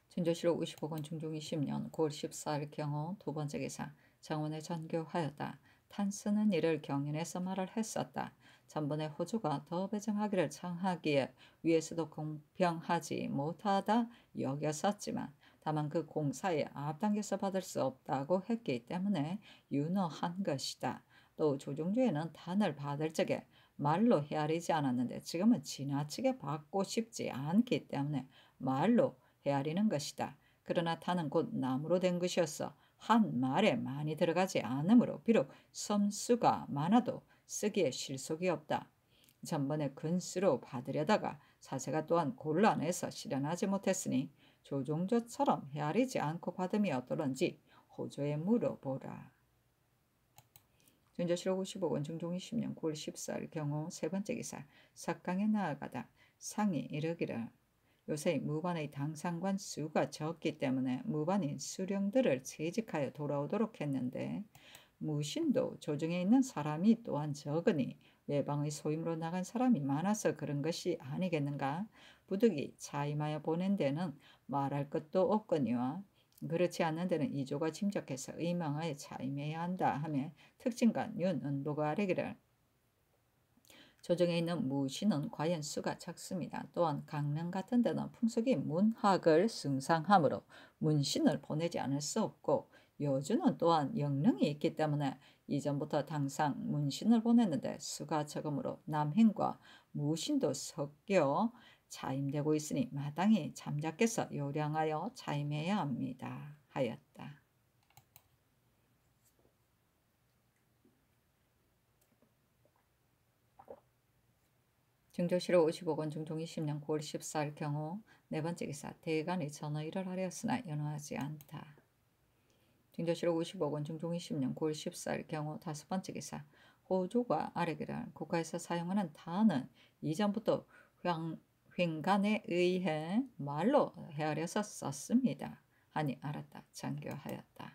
진조시로 55권 중종 20년 9월 14일 경호 두 번째 기사 장원의 전교하였다. 탄스는 이를 경연에서 말을 했었다. 전번에 호주가 더 배정하기를 청하기에 위에서도 공평하지 못하다 여겼었지만 다만 그 공사에 앞당겨서 받을 수 없다고 했기 때문에 유능한 것이다. 또 조정주에는 단을 받을 적에 말로 헤아리지 않았는데 지금은 지나치게 받고 싶지 않기 때문에 말로 헤아리는 것이다. 그러나 단은 곧 나무로 된 것이었어 한 말에 많이 들어가지 않으므로 비록 섬수가 많아도 쓰기에 실속이 없다. 전번에 근수로 받으려다가 사세가 또한 곤란해서 실현하지 못했으니 조종조처럼 헤아리지 않고 받음이 어떠런지 호조에 물어보라. 전자실록 55권 중종이 10년 9월 14일 경호 세 번째 기사 삭강에 나아가다 상이 이르기를 요새 무반의 당상관 수가 적기 때문에 무반인 수령들을 재직하여 돌아오도록 했는데 무신도 조정에 있는 사람이 또한 적으니 외방의 소임으로 나간 사람이 많아서 그런 것이 아니겠는가? 부득이 차임하여 보낸 데는 말할 것도 없거니와 그렇지 않은 데는 이조가 짐작해서 의망하에 차임해야 한다 하며 특징간 윤은도가 아래기를 조정에 있는 무신은 과연 수가 작습니다. 또한 강릉 같은 데는 풍속이 문학을 승상하므로 문신을 보내지 않을 수 없고 여주는 또한 영능이 있기 때문에 이전부터 당상 문신을 보냈는데 수가 적음으로 남행과 무신도 섞여 자임되고 있으니 마땅히 잠자께서 요량하여 자임해야 합니다. 하였다. 증조시로 55권 중종 20년 9월 14일 경우 네 번째 기사 대간이 전의를 하려으나 연호하지 않다. 징조실록 5 0억 중종 20년 9월 14일 경호 다섯 번째 기사 호주가 아래기란 국가에서 사용하는 단은 이전부터 횡, 횡간에 의해 말로 헤아려서 썼습니다. 아니 알았다 장교하였다.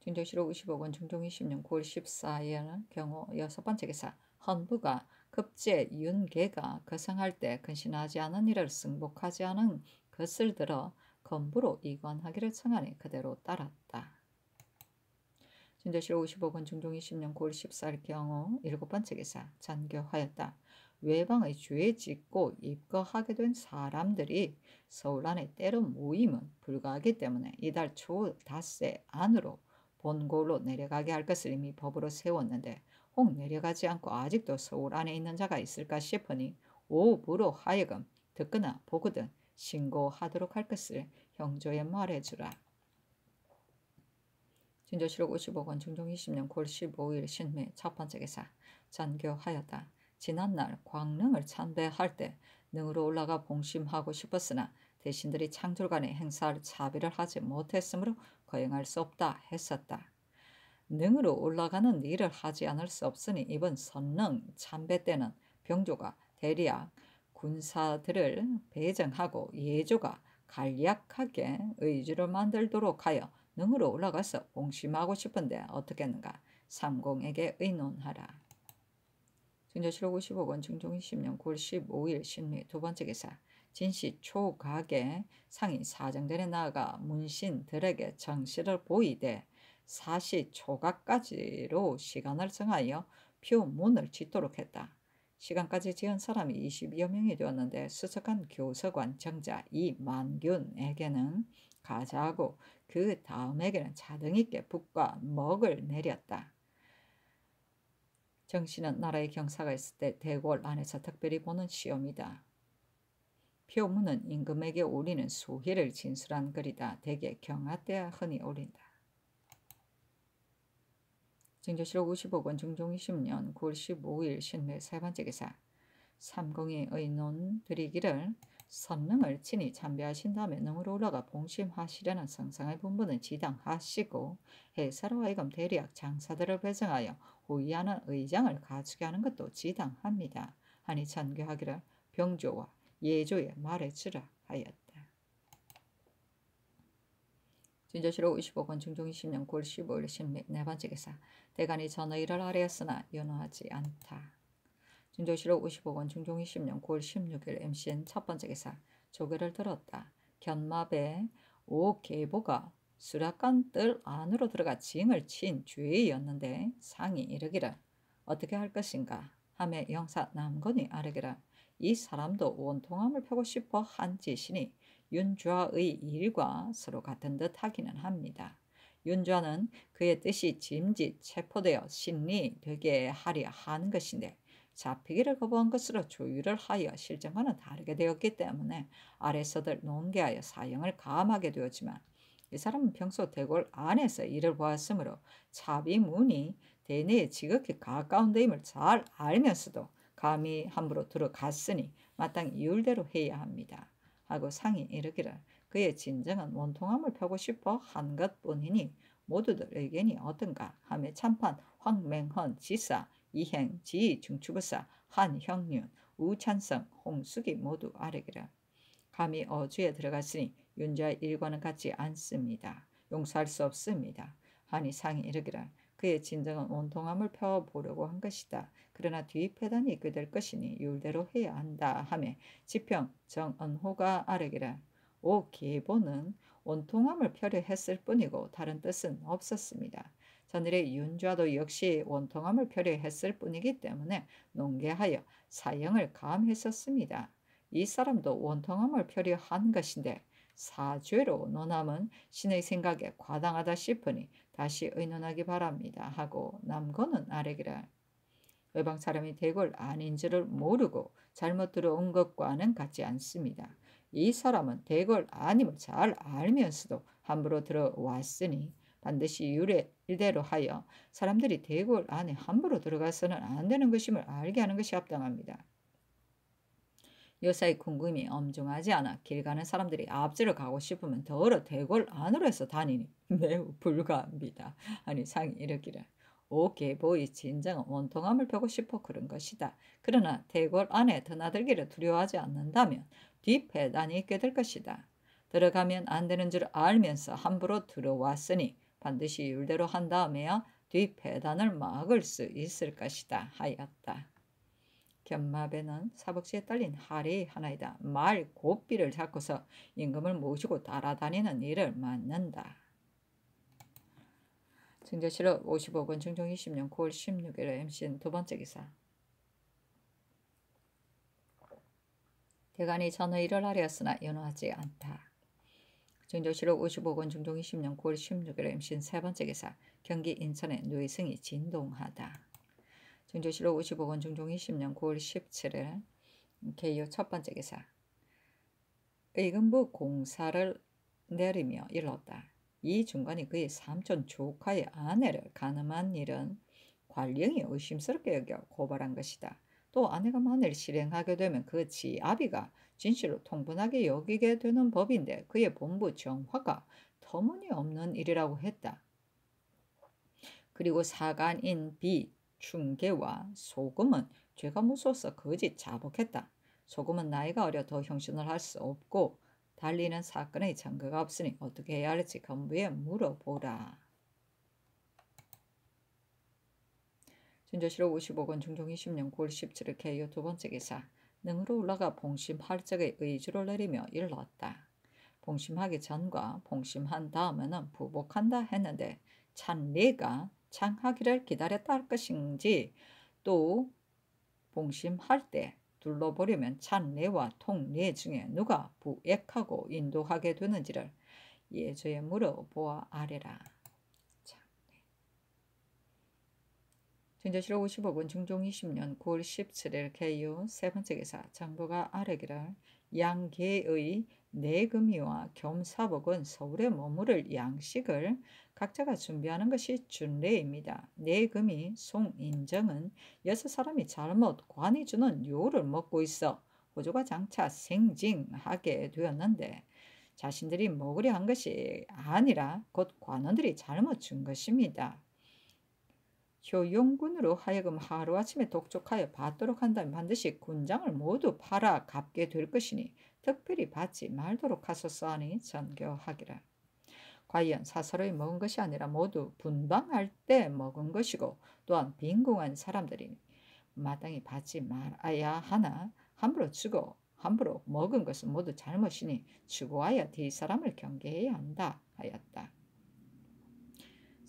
징조실록 5 0억 중종 20년 9월 14일 경호 여섯 번째 기사 헌부가 급제 윤계가 거상할 때 근신하지 않은 일을 승복하지 않은 것을 들어 검부로 이관하기를 청하니 그대로 따랐다. 진대실 55권 중종 20년 9월 14일 경호 일곱 번째 기사 잔교하였다. 외방의 죄 짓고 입거하게 된 사람들이 서울 안에 때로 모임은 불가하기 때문에 이달 초 닷새 안으로 본고로 내려가게 할 것을 이미 법으로 세웠는데 혹 내려가지 않고 아직도 서울 안에 있는 자가 있을까 싶으니 오부로 하여금 듣거나 보거든 신고하도록 할 것을 형조에 말해주라. 진조실록 55권 중종 20년 9월 15일 신미 첫 번째 기사 잔교하였다. 지난날 광릉을 참배할 때 능으로 올라가 봉심하고 싶었으나 대신들이 창졸간에 행사할 차비를 하지 못했으므로 거행할 수 없다 했었다. 능으로 올라가는 일을 하지 않을 수 없으니 이번 선릉 참배 때는 병조가 대리학 군사들을 배정하고 예조가 간략하게 의지를 만들도록 하여 능으로 올라가서 봉심하고 싶은데 어떻겠는가 삼공에게 의논하라. 증조실록 55권 증종 20년 9월 15일 심리 두 번째 기사 진시 초각의 상인 사정전에 나아가 문신들에게 정시를 보이되 사시 초각까지로 시간을 정하여 표문을 짓도록 했다. 시간까지 지은 사람이 22여 명이 되었는데 수석한 교서관 정자 이만균에게는 가자하고 그 다음에게는 자등 있게 북과 먹을 내렸다. 정씨는 나라의 경사가 있을 때 대궐 안에서 특별히 보는 시험이다. 표문은 임금에게 올리는 소회를 진술한 글이다. 대개 경하 때 흔히 올린다. 증조실록 5 5번 중종 20년 9월 15일 신내 세 번째 기사 삼공의 의논드리기를 선능을 친히 참배하신 다음에 능으로 올라가 봉심하시려는 성상의 분부는 지당하시고 해사로 하여금 대리학 장사들을 배정하여 호위하는 의장을 가지게 하는 것도 지당합니다. 하니 전교하기를 병조와 예조의 말에 치라 하였다. 진저시로 55권 중종 20년 9월 15일 16네 번째 기사 대간이 전의 일을 하려했으나 연호하지 않다. 진저시로 55권 중종 20년 9월 16일 MCN 첫 번째 기사 조개를 들었다. 견마배 오개보가 수락관 뜰 안으로 들어가 징을 친 주의였는데 상이 이르기를 어떻게 할 것인가 함에 영사 남건이 아르기를 이 사람도 원통함을 펴고 싶어 한 짓이니 윤좌의 일과 서로 같은 듯 하기는 합니다. 윤좌는 그의 뜻이 짐짓, 체포되어 심리되게 하려 하 것인데 잡히기를 거부한 것으로 조율을 하여 실정과는 다르게 되었기 때문에 아래서들 농계하여 사형을 감하게 되었지만 이 사람은 평소 대궐 안에서 일을 보았으므로 차비문이 대내에 지극히 가까운 데임을 잘 알면서도 감히 함부로 들어갔으니 마땅히 이율대로 해야 합니다. 하고 상이 이르기를 그의 진정한 원통함을 펴고 싶어 한 것뿐이니 모두들 의견이 어떤가 하며 참판 황맹헌 지사 이행 지희 중추부사 한형윤 우찬성 홍숙이 모두 아뢰기를 감히 어주에 들어갔으니 윤자의 일과는 같지 않습니다. 용서할 수 없습니다. 하니 상이 이르기를 그의 진정한 온통함을 펴보려고 한 것이다. 그러나 뒤패단이 있게 될 것이니 율대로 해야 한다. 하며 지평 정은호가 아래기라. 오 기본은 온통함을 펴려 했을 뿐이고 다른 뜻은 없었습니다. 전일의 윤좌도 역시 원통함을 펴려 했을 뿐이기 때문에 농계하여 사형을 감했었습니다. 이 사람도 원통함을 펴려 한 것인데 사죄로 논함은 신의 생각에 과당하다 싶으니 다시 의논하기 바랍니다 하고 남고는 아래기라. 외방 사람이 대궐 아닌 줄을 모르고 잘못 들어온 것과는 같지 않습니다. 이 사람은 대궐 아님을 잘 알면서도 함부로 들어왔으니 반드시 유례대로 하여 사람들이 대궐 안에 함부로 들어가서는 안 되는 것임을 알게 하는 것이 합당합니다. 요사이 궁금이 엄중하지 않아 길 가는 사람들이 앞지를 가고 싶으면 더러 대궐 안으로 해서 다니니 매우 불가합니다. 아니 상이 이르기를 오이보이 진정은 원통함을 펴고 싶어 그런 것이다. 그러나 대궐 안에 드나들기를 두려워하지 않는다면 뒷배단이 있게 될 것이다. 들어가면 안 되는 줄 알면서 함부로 들어왔으니 반드시 율대로 한 다음에야 뒷배단을 막을 수 있을 것이다 하였다. 견마배는 사복시에 딸린 하리 하나이다. 말 고삐를 잡고서 임금을 모시고 따라다니는 일을 맡는다. 증자실록 55권 증종 20년 9월 16일 MCN 두 번째 기사 대간이 전의 일을 하려으나 연호하지 않다. 증조실록 55권 중종 20년 9월 16일 MCN 세 번째 기사 경기 인천의 누이승이 진동하다. 중조실록 55권 중종 20년 9월 17일 개요 첫 번째 기사 의금부 공사를 내리며 일렀다. 이 중간에 그의 삼촌 조카의 아내를 가늠한 일은 관령이 의심스럽게 여겨 고발한 것이다. 또 아내가 만일 실행하게 되면 그 지아비가 진실로 통분하게 여기게 되는 법인데 그의 본부 정화가 터무니없는 일이라고 했다. 그리고 사간인 B 춘계와 소금은 죄가 무서워서 거짓 자복했다. 소금은 나이가 어려 더 형신을 할 수 없고 달리는 사건의 증거가 없으니 어떻게 해야 할지 건부에 물어보라. 준조시록 55권 중종 20년 9월 17일 개요 두 번째 기사 능으로 올라가 봉심 할적의 의주를 내리며 일렀다. 봉심하기 전과 봉심한 다음에는 부복한다 했는데 찬리가 창하기를 기다렸다 할 것인지 또 봉심할 때 둘러보려면 찬내와통 내 중에 누가 부액하고 인도하게 되는지를 예조에 물어보아 아래라. 전자시 55권 중종 20년 9월 17일 개요 세 번째 기사 장부가 아래기를 양계의 내금이와 겸사복은 서울에 머무를 양식을 각자가 준비하는 것이 준례입니다. 내금이 송인정은 여섯 사람이 잘못 관이 주는 요를 먹고 있어 호조가 장차 생징하게 되었는데 자신들이 먹으려 한 것이 아니라 곧 관원들이 잘못 준 것입니다. 효용군으로 하여금 하루아침에 독촉하여 받도록 한다면 반드시 군장을 모두 팔아 갚게 될 것이니 특별히 받지 말도록 하소서하니 전교하기라. 과연 사설의 먹은 것이 아니라 모두 분방할 때 먹은 것이고 또한 빈궁한 사람들이 마땅히 받지 말아야 하나 함부로 주고 함부로 먹은 것은 모두 잘못이니 주고하여 뒤 사람을 경계해야 한다 하였다.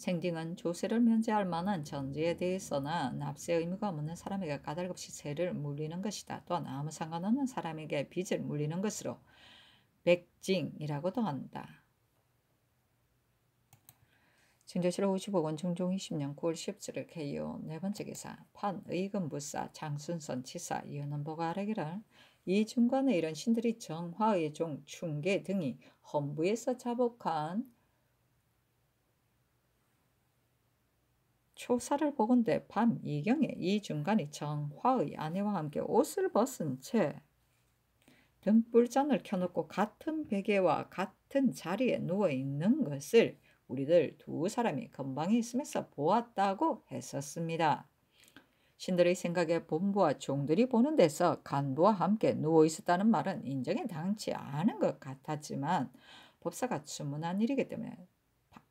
생딩은 조세를 면제할 만한 전제에 대해서나 납세 의무가 없는 사람에게 까닭없이 세를 물리는 것이다. 또한 아무 상관없는 사람에게 빚을 물리는 것으로 백징이라고도 한다. 증조실 55권 중종 20년 9월 10일 KO 네 번째 기사 판 의금부사 장순선 치사 이은원보가 아래기를 이 중간에 이런 신들이 정화의 종 충계 등이 헌부에서 자복한 초사를 보건대 밤 이경에 이 중간이 정화의 아내와 함께 옷을 벗은 채 등불잔을 켜놓고 같은 베개와 같은 자리에 누워 있는 것을 우리들 두 사람이 건방에 있으면서 보았다고 했었습니다. 신들의 생각에 본부와 종들이 보는 데서 간부와 함께 누워 있었다는 말은 인정에 당치 않은 것 같았지만 법사가 주문한 일이기 때문에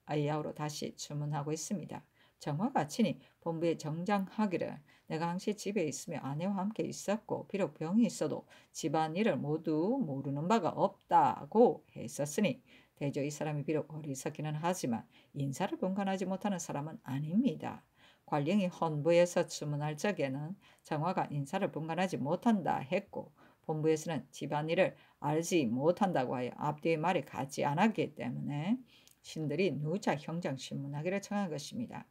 아이아우로 다시 주문하고 있습니다. 정화 가치니 본부에 정장하기를 내가 항시 집에 있으며 아내와 함께 있었고 비록 병이 있어도 집안일을 모두 모르는 바가 없다고 했었으니 대저 이 사람이 비록 어리석기는 하지만 인사를 분간하지 못하는 사람은 아닙니다. 관령이 헌부에서 주문할 적에는 정화가 인사를 분간하지 못한다 했고 본부에서는 집안일을 알지 못한다고 하여 앞뒤의 말이 같지 않았기 때문에 신들이 누차 형장 신문하기를 청한 것입니다.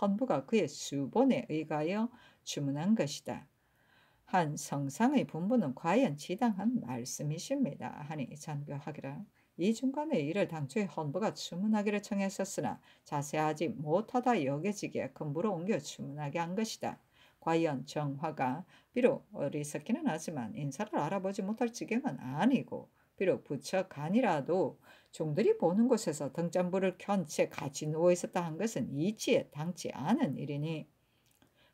헌부가 그의 수본에 의하여 주문한 것이다. 한 성상의 분부는 과연 지당한 말씀이십니다. 하니 잔교하기라. 이 중간에 이를 당초에 헌부가 주문하기를 청했었으나 자세하지 못하다 여겨지게 근부로 옮겨 주문하게 한 것이다. 과연 정화가 비록 어리석기는 하지만 인사를 알아보지 못할 지경은 아니고 비록 부처 간이라도 종들이 보는 곳에서 등잔불을 켠채 같이 누워 있었다 한 것은 이치에 당치 않은 일이니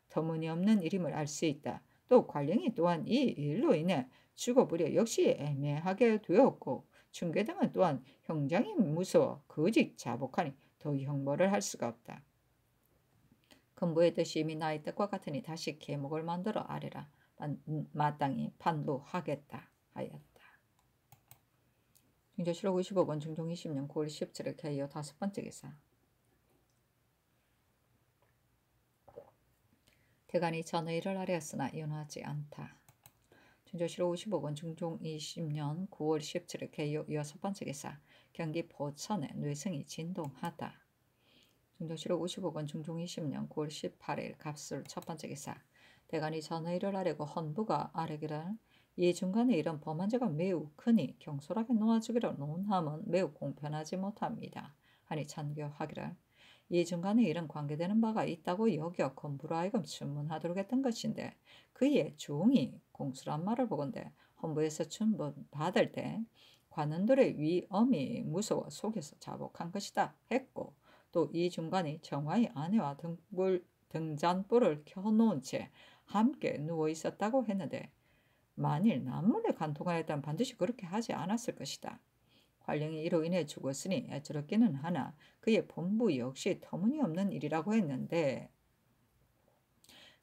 터무니없는 일임을 알 수 있다. 또 관령이 또한 이 일로 인해 죽어버려 역시 애매하게 되었고 중계등은 또한 형장이 무서워 거짓 자복하니 더 형벌을 할 수가 없다. 근부의 뜻이 이미 나의 뜻과 같으니 다시 계목을 만들어 아래라. 음, 마땅히 반부하겠다 하였다. 중제실록 25권 중종 20년 9월 17일 개요 다섯 번째 기사 대간이 전의를 하려했으나 이하지 않다. 중조실록 55권 중종 20년 9월 17일 개요 여섯 번째 기사 경기 보천의 뇌성이 진동하다. 중조실록 55권 중종 20년 9월 18일 갑술 첫 번째 기사 대간이 전의를 하려고 헌부가 아래기를 이 중간에 이런 범한자가 매우 크니 경솔하게 놓아주기를 논함은 매우 공편하지 못합니다. 아니 찬교하기를 이 중간에 이런 관계되는 바가 있다고 여겨 건부로 하여금 질문하도록 했던 것인데 그의 종이 공수란 말을 보건대 헌부에서 춘문 받을 때 관원들의 위엄이 무서워 속에서 자복한 것이다 했고 또 이중간이 정화의 아내와 등불 등잔불을 켜놓은 채 함께 누워 있었다고 했는데 만일 남몰래 간통하였다면 반드시 그렇게 하지 않았을 것이다. 활령이 이로 인해 죽었으니 애처롭기는 하나 그의 본부 역시 터무니없는 일이라고 했는데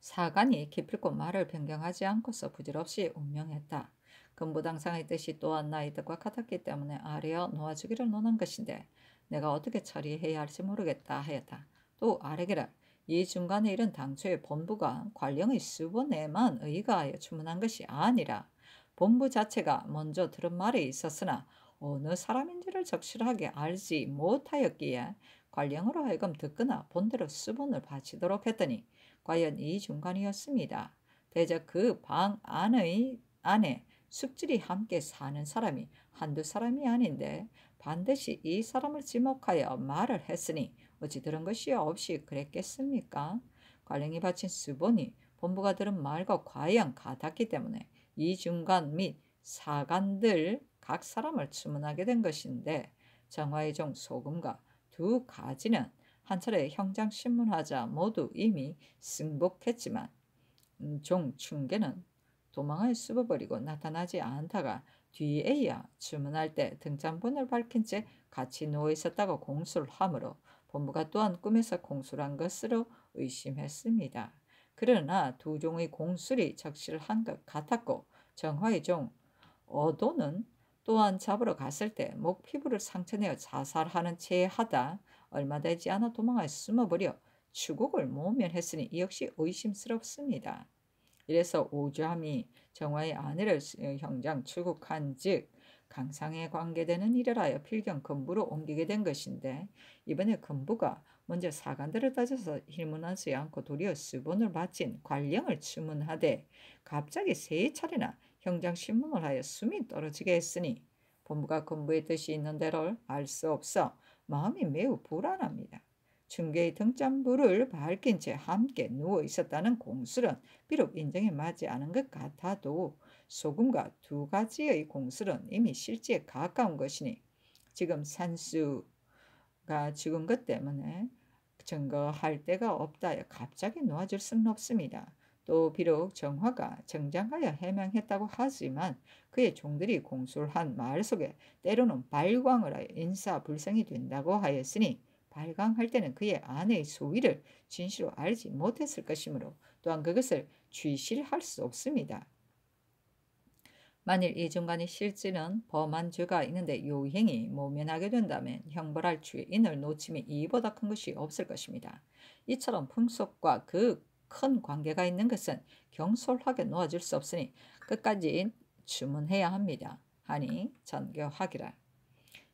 사간이 기필코 말을 변경하지 않고서 부질없이 운명했다. 금부당상의 뜻이 또한 나의 뜻과 같았기 때문에 아래어 놓아주기를 논한 것인데 내가 어떻게 처리해야 할지 모르겠다 하였다. 또 아래기를 이 중간일은 에 당초에 본부가 관령의 수본에만 의거하여 주문한 것이 아니라 본부 자체가 먼저 들은 말에 있었으나 어느 사람인지를 적실하게 알지 못하였기에 관령으로 하여금 듣거나 본대로 수본을 바치도록 했더니 과연 이 중간이었습니다. 대저 그 방 안의 안에 숙질이 함께 사는 사람이 한두 사람이 아닌데 반드시 이 사람을 지목하여 말을 했으니 어찌들은 것이 없이 그랬겠습니까? 관령이 바친 수본이 본부가 들은 말과 과연 같았기 때문에 이 중간 및 사간들 각 사람을 추문하게 된 것인데 정화의 종 소금과 두 가지는 한 차례 형장 신문하자 모두 이미 승복했지만 음, 종 충계는 도망을 씹어버리고 나타나지 않다가 뒤에야 주문할 때 등장본을 밝힌 채 같이 누워 있었다고 공수를 하므로 본부가 또한 꿈에서 공수란 것으로 의심했습니다. 그러나 두 종의 공술이 적실한 것 같았고 정화의 종 어도는 또한 잡으러 갔을 때 목 피부를 상처내어 자살하는 채 하다 얼마 되지 않아 도망가 숨어버려 추국을 모면했으니 이 역시 의심스럽습니다. 이래서 오주함이 정화의 아내를 어, 형장 추국한 즉 강상에 관계되는 일이라여 필경근 부로 옮기게 된 것인데 이번에 근부가 먼저 사관들을 따져서 힐문하지 않고 도리어 수본을 바친 관령을 추문하되 갑자기 세 차례나 형장 신문을 하여 숨이 떨어지게 했으니 본부가 근부의 뜻이 있는 대로 알 수 없어 마음이 매우 불안합니다. 중계의 등잔불을 밝힌 채 함께 누워 있었다는 공술은 비록 인정에 맞지 않은 것 같아도 소금과 두 가지의 공술은 이미 실제에 가까운 것이니 지금 산수가 죽은 것 때문에 증거할 데가 없다에 갑자기 놓아줄 수는 없습니다. 또 비록 정화가 정장하여 해명했다고 하지만 그의 종들이 공술한 말 속에 때로는 발광을 하여 인사불성이 된다고 하였으니 발광할 때는 그의 아내의 소위를 진실로 알지 못했을 것이므로 또한 그것을 취실할 수 없습니다. 만일 이 중간에 실질는 범한 죄가 있는데 요행이 모면하게 된다면 형벌할 죄인을 놓치면 이보다 큰 것이 없을 것입니다. 이처럼 풍속과 그 큰 관계가 있는 것은 경솔하게 놓아줄 수 없으니 끝까지 주문해야 합니다. 하니 전교하기라.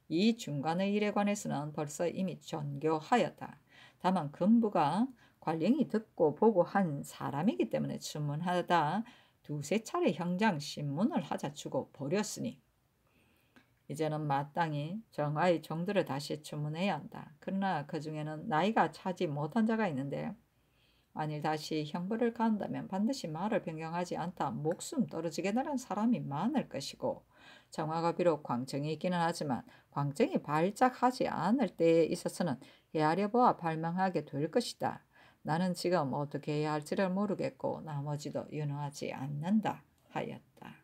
이 중간의 일에 관해서는 벌써 이미 전교하였다. 다만 근부가 관령이 듣고 보고 한 사람이기 때문에 주문하다 두세 차례 형장 신문을 하자주고 버렸으니 이제는 마땅히 정화의 종들을 다시 주문해야 한다. 그러나 그 중에는 나이가 차지 못한 자가 있는데 만일 다시 형벌을 가한다면 반드시 말을 변경하지 않다 목숨 떨어지게 되는 사람이 많을 것이고 정화가 비록 광증이 있기는 하지만 광증이 발작하지 않을 때에 있어서는 헤아려 보아 발망하게 될 것이다. 나는 지금 어떻게 해야 할지를 모르겠고 나머지도 윤호하지 않는다 하였다.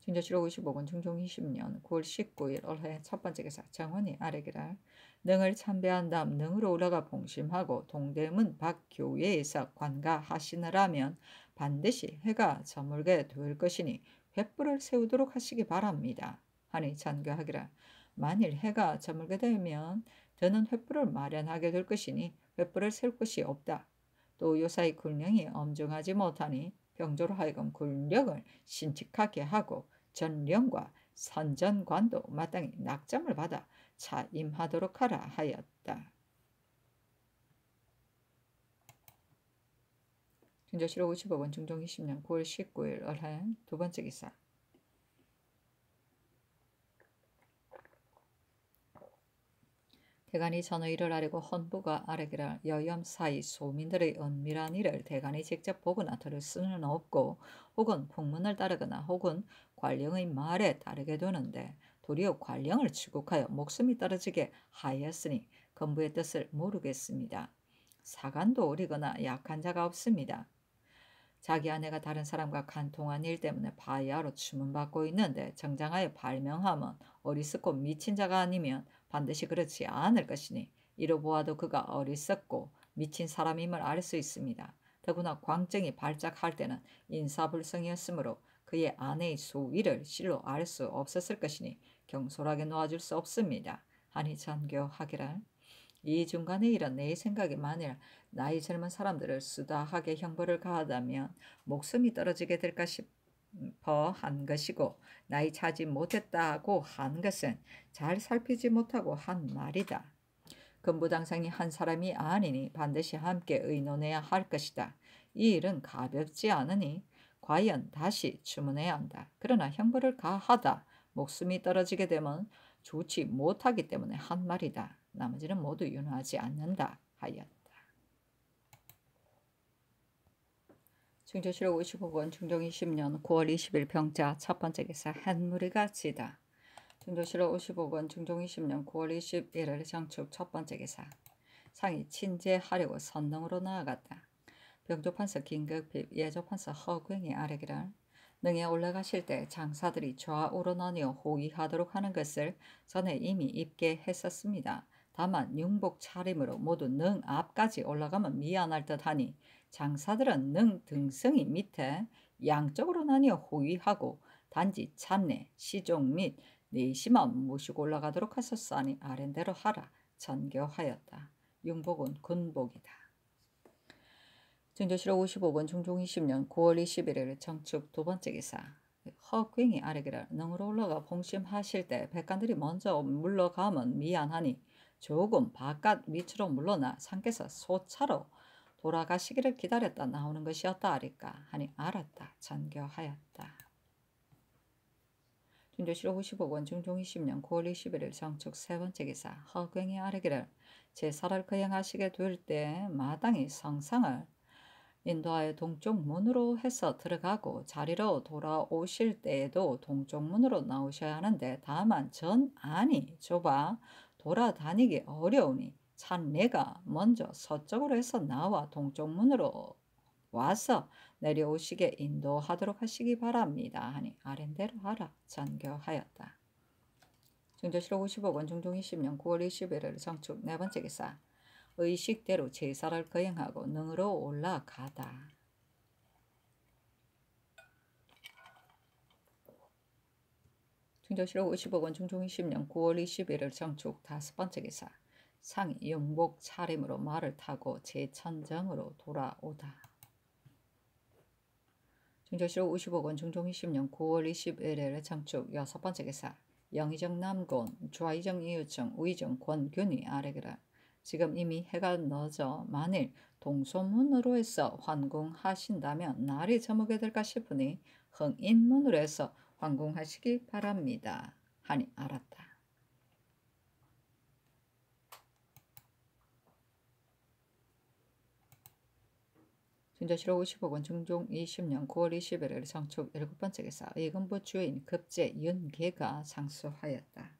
중자치록 55권 중종 20년 9월 19일 올해 첫 번째 기사 장원이 아래기라 능을 참배한 다음 능으로 올라가 봉심하고 동대문 박교회에서 관가하시느라면 반드시 해가 저물게 될 것이니 횃불을 세우도록 하시기 바랍니다. 하니 전교하기라 만일 해가 저물게 되면 저는 횃불을 마련하게 될 것이니 횃불을 셀 곳이 없다. 또 요사이 군령이 엄중하지 못하니 병조로 하여금 군령을 신칙하게 하고 전령과 선전관도 마땅히 낙점을 받아 차임하도록 하라 하였다. 중조시로 55번 중종 20년 9월 19일 을한 두 번째 기사 대간이 전의 일을 아뢰고 헌부가 아뢰기를 여염 사이 소민들의 은밀한 일을 대간이 직접 보거나 들을 수는 없고 혹은 국문을 따르거나 혹은 관령의 말에 따르게 되는데 도리어 관령을 추국하여 목숨이 떨어지게 하였으니 건부의 뜻을 모르겠습니다. 사간도 어리거나 약한 자가 없습니다. 자기 아내가 다른 사람과 간통한 일 때문에 바이아로 주문받고 있는데 정장하여 발명하면 어리석고 미친 자가 아니면 반드시 그렇지 않을 것이니 이로 보아도 그가 어리석고 미친 사람임을 알 수 있습니다. 더구나 광증이 발작할 때는 인사불성이었으므로 그의 아내의 수위를 실로 알 수 없었을 것이니 경솔하게 놓아줄 수 없습니다. 아니 전교하기란 이 중간에 이런 내 생각이 만일 나이 젊은 사람들을 수다하게 형벌을 가하다면 목숨이 떨어지게 될까 싶 범한 것이고 나이 차지 못했다고 한 것은 잘 살피지 못하고 한 말이다. 근부당상이 한 사람이 아니니 반드시 함께 의논해야 할 것이다. 이 일은 가볍지 않으니 과연 다시 주문해야 한다. 그러나 형벌을 가하다 목숨이 떨어지게 되면 좋지 못하기 때문에 한 말이다. 나머지는 모두 윤하지 않는다. 하였 중조실의 55권 중종 20년 9월 20일 병자 첫 번째 기사 한 무리가 지다. 중조실의 55권 중종 20년 9월 21일 장축 첫 번째 기사 상이 친제하려고 선릉으로 나아갔다. 병조판서 김극핍 예조판서 허구행이 아래기를 능에 올라가실 때 장사들이 좌우로 나뉘어 호위하도록 하는 것을 전에 이미 입게 했었습니다. 다만 융복 차림으로 모두 능 앞까지 올라가면 미안할 듯하니 장사들은 능 등성이 밑에 양쪽으로 나뉘어 호위하고 단지 참내, 시종 및 내심은 무시고 올라가도록 하소서사니 아랜대로 하라 전교하였다. 융복은 군복이다. 증조시로 55권 중종 20년 9월 21일 정축 두 번째 기사 허괭이 아래기를 능으로 올라가 봉심하실 때 백관들이 먼저 물러가면 미안하니 조금 바깥 밑으로 물러나 상께서 소차로 돌아가시기를 기다렸다 나오는 것이었다 아리까 하니 알았다 전교하였다. 중조실로 55권 중종 20년 9월 21일 정축 세 번째 기사 허경이 아래기를 제사를 거행하시게 될 때 마땅히 성상을 인도하여 동쪽 문으로 해서 들어가고 자리로 돌아오실 때에도 동쪽 문으로 나오셔야 하는데 다만 전 안이 좁아 돌아다니기 어려우니 찬내가 먼저 서쪽으로 해서 나와 동쪽 문으로 와서 내려오시게 인도하도록 하시기 바랍니다. 하니 아랜대로 하라 전교하였다. 중조실록 55권 중종 20년 9월 21일 정축 네 번째 기사 의식대로 제사를 거행하고 능으로 올라가다. 중조실록 55권 중종 20년 9월 21일 정축 다섯 번째 기사 상 영복 차림으로 말을 타고 제천정으로 돌아오다. 중조시록 55권 중종 20년 9월 21일에 창축 여섯 번째 개사 영의정 남곤 좌의정 이유정 우의정 권균이 아래기라 지금 이미 해가 너져 만일 동소문으로 해서 환궁하신다면 날이 저무게 될까 싶으니 흥인문으로 해서 환궁하시기 바랍니다. 하니 알았다. 전자시로 50억원 중종 20년 9월 21일 상축 7번째 기사 이금부 주인 급제 연계가 상수하였다.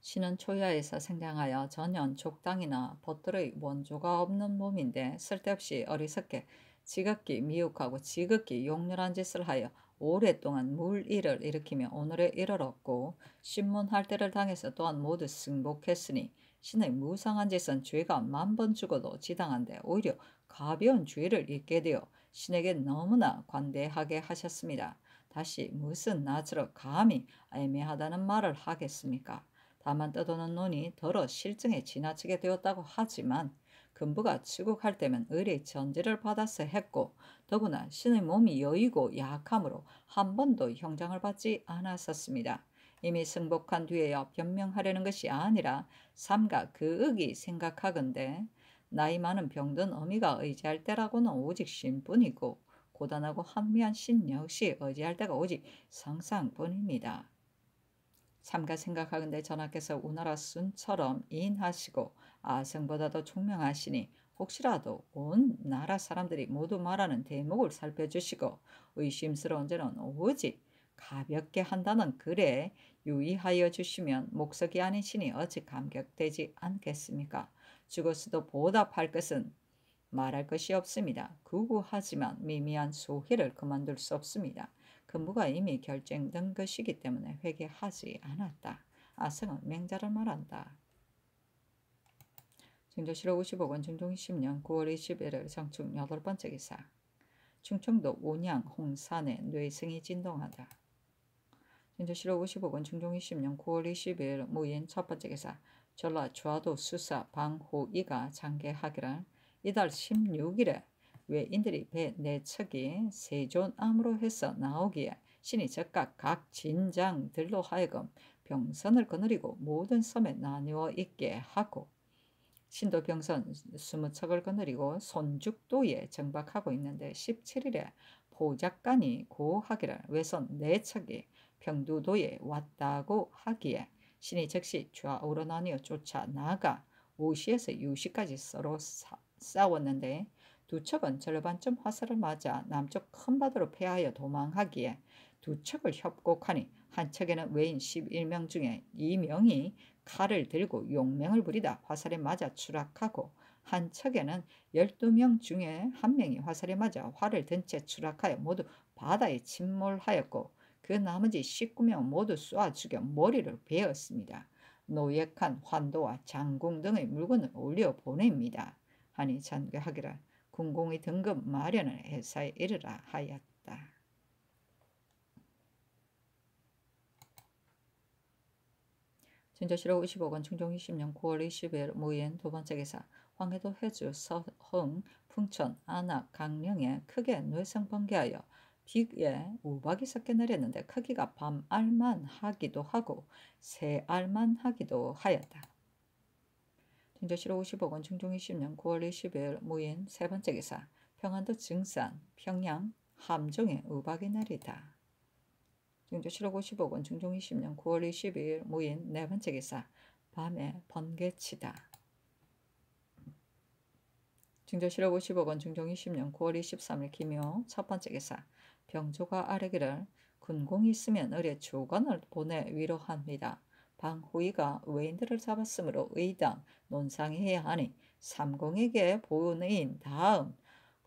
신은 초야에서 생장하여 전혀 족당이나 벗들의 원조가 없는 몸인데 쓸데없이 어리석게 지극히 미혹하고 지극히 용렬한 짓을 하여 오랫동안 물일을 일으키며 오늘에 이르렀고 신문할 때를 당해서 또한 모두 승복했으니 신의 무상한 짓은 죄가 만 번 죽어도 지당한데 오히려 가벼운 주의를 잊게 되어 신에게 너무나 관대하게 하셨습니다. 다시 무슨 낯으로 감히 애매하다는 말을 하겠습니까? 다만 떠도는 논이 더러 실증에 지나치게 되었다고 하지만 금부가 치국할 때면 의의전제를받아서 했고 더구나 신의 몸이 여의고 약함으로 한 번도 형장을 받지 않았었습니다. 이미 승복한 뒤에야 변명하려는 것이 아니라 삼가 그 의기 생각하건대 나이 많은 병든 어미가 의지할 때라고는 오직 신뿐이고 고단하고 한미한 신 역시 의지할 때가 오직 상상뿐입니다. 삼가 생각하건대 전하께서 우나라 순처럼 인하시고 아승보다도 총명하시니 혹시라도 온 나라 사람들이 모두 말하는 대목을 살펴주시고 의심스러운 죄는 오직 가볍게 한다는 글에 유의하여 주시면 목석이 아닌 신이 어찌 감격되지 않겠습니까? 죽었어도 보답할 것은 말할 것이 없습니다. 구구하지만 미미한 소희를 그만둘 수 없습니다. 근무가 이미 결정된 것이기 때문에 회개하지 않았다. 아성은 맹자를 말한다. 증조실록 55권 증종 10년 9월 21일 성충 여 번째 기사 충청도 온양 홍산에 뇌성이 진동하다. 증조실록 55권 증종 20년 9월 21일 무인 첫 번째 기사 전라 좌도 수사 방호이가 장개하기를 이달 16일에 외인들이 배내 척이 세존암으로 해서 나오기에 신이 즉각 각 진장들로 하여금 병선을 거느리고 모든 섬에 나뉘어 있게 하고 신도 병선 20척을 거느리고 손죽도에 정박하고 있는데 17일에 보작관이 고하기를 외선 내척이 평두도에 왔다고 하기에 신이 즉시 좌우로 나뉘어 쫓아 나가 오시에서 유시까지 서로 사, 싸웠는데 두 척은 절반쯤 화살을 맞아 남쪽 큰 바다로 패하여 도망하기에 두 척을 협곡하니 한 척에는 외인 11명 중에 2명이 칼을 들고 용맹을 부리다 화살에 맞아 추락하고 한 척에는 12명 중에 한명이 화살에 맞아 활을 든 채 추락하여 모두 바다에 침몰하였고 그 나머지 1 9명 모두 쏴 죽여 머리를 베었습니다. 노획한 환도와 장궁 등의 물건을 올려 보냅니다. 하니 잔괴하기라 군공의 등급 마련을 회사에 이르라 하였다. 진저시로 55권 충종 20년 9월 20일 무엔 두 번째 기사 황해도 해주 서흥 풍천 안악 강령에 크게 뇌성 번개하여 뒤에 예, 우박이 섞여 내렸는데 크기가 밤알만 하기도 하고 새알만 하기도 하였다. 증조시로 5 0억 중종 20년 9월 20일 무인 세 번째 기사 평안도 증산 평양 함정에 우박이 내리다. 증조시로 5 0억 중종 20년 9월 22일 무인 네 번째 기사 밤에 번개치다. 증조실록 50억원 종 20년 9월 23일 김요 첫 번째 기사 병조가 아래기를 군공이 있으면 을의 주관을 보내 위로합니다. 방후이가 외인들을 잡았으므로 의당 논상해야 하니 삼공에게 보인 은 다음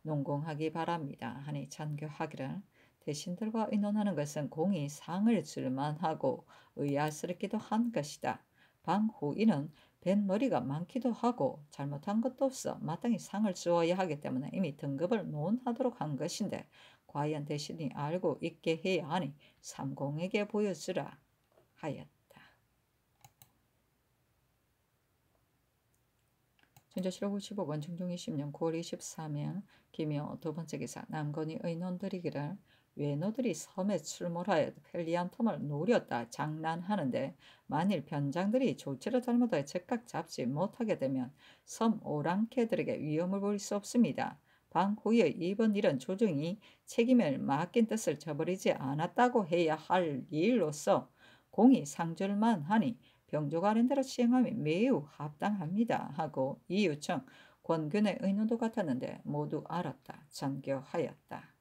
농공하기 바랍니다. 하니 찬교하기를 대신들과 의논하는 것은 공이 상을 줄만하고 의아스럽기도 한 것이다. 방후이는 뱃머리가 많기도 하고 잘못한 것도 없어 마땅히 상을 주어야 하기 때문에 이미 등급을 논하도록 한 것인데 과연 대신이 알고 있게 해야 하니 삼공에게 보여주라 하였다. 전자실록 55권 중종 20년 9월 23일 기묘 두 번째 기사 남건이 의논들이기를 외노들이 섬에 출몰하여 편리한 텀을 노렸다 장난하는데 만일 변장들이 조치를 잘못하여 즉각 잡지 못하게 되면 섬 오랑캐들에게 위험을 볼 수 없습니다. 방후의 이번 일은 조정이 책임을 맡긴 뜻을 저버리지 않았다고 해야 할 일로서 공이 상절만 하니 병조관는대로 시행함이 매우 합당합니다 하고 이유청 권균의 의논도 같았는데 모두 알았다 전교하였다.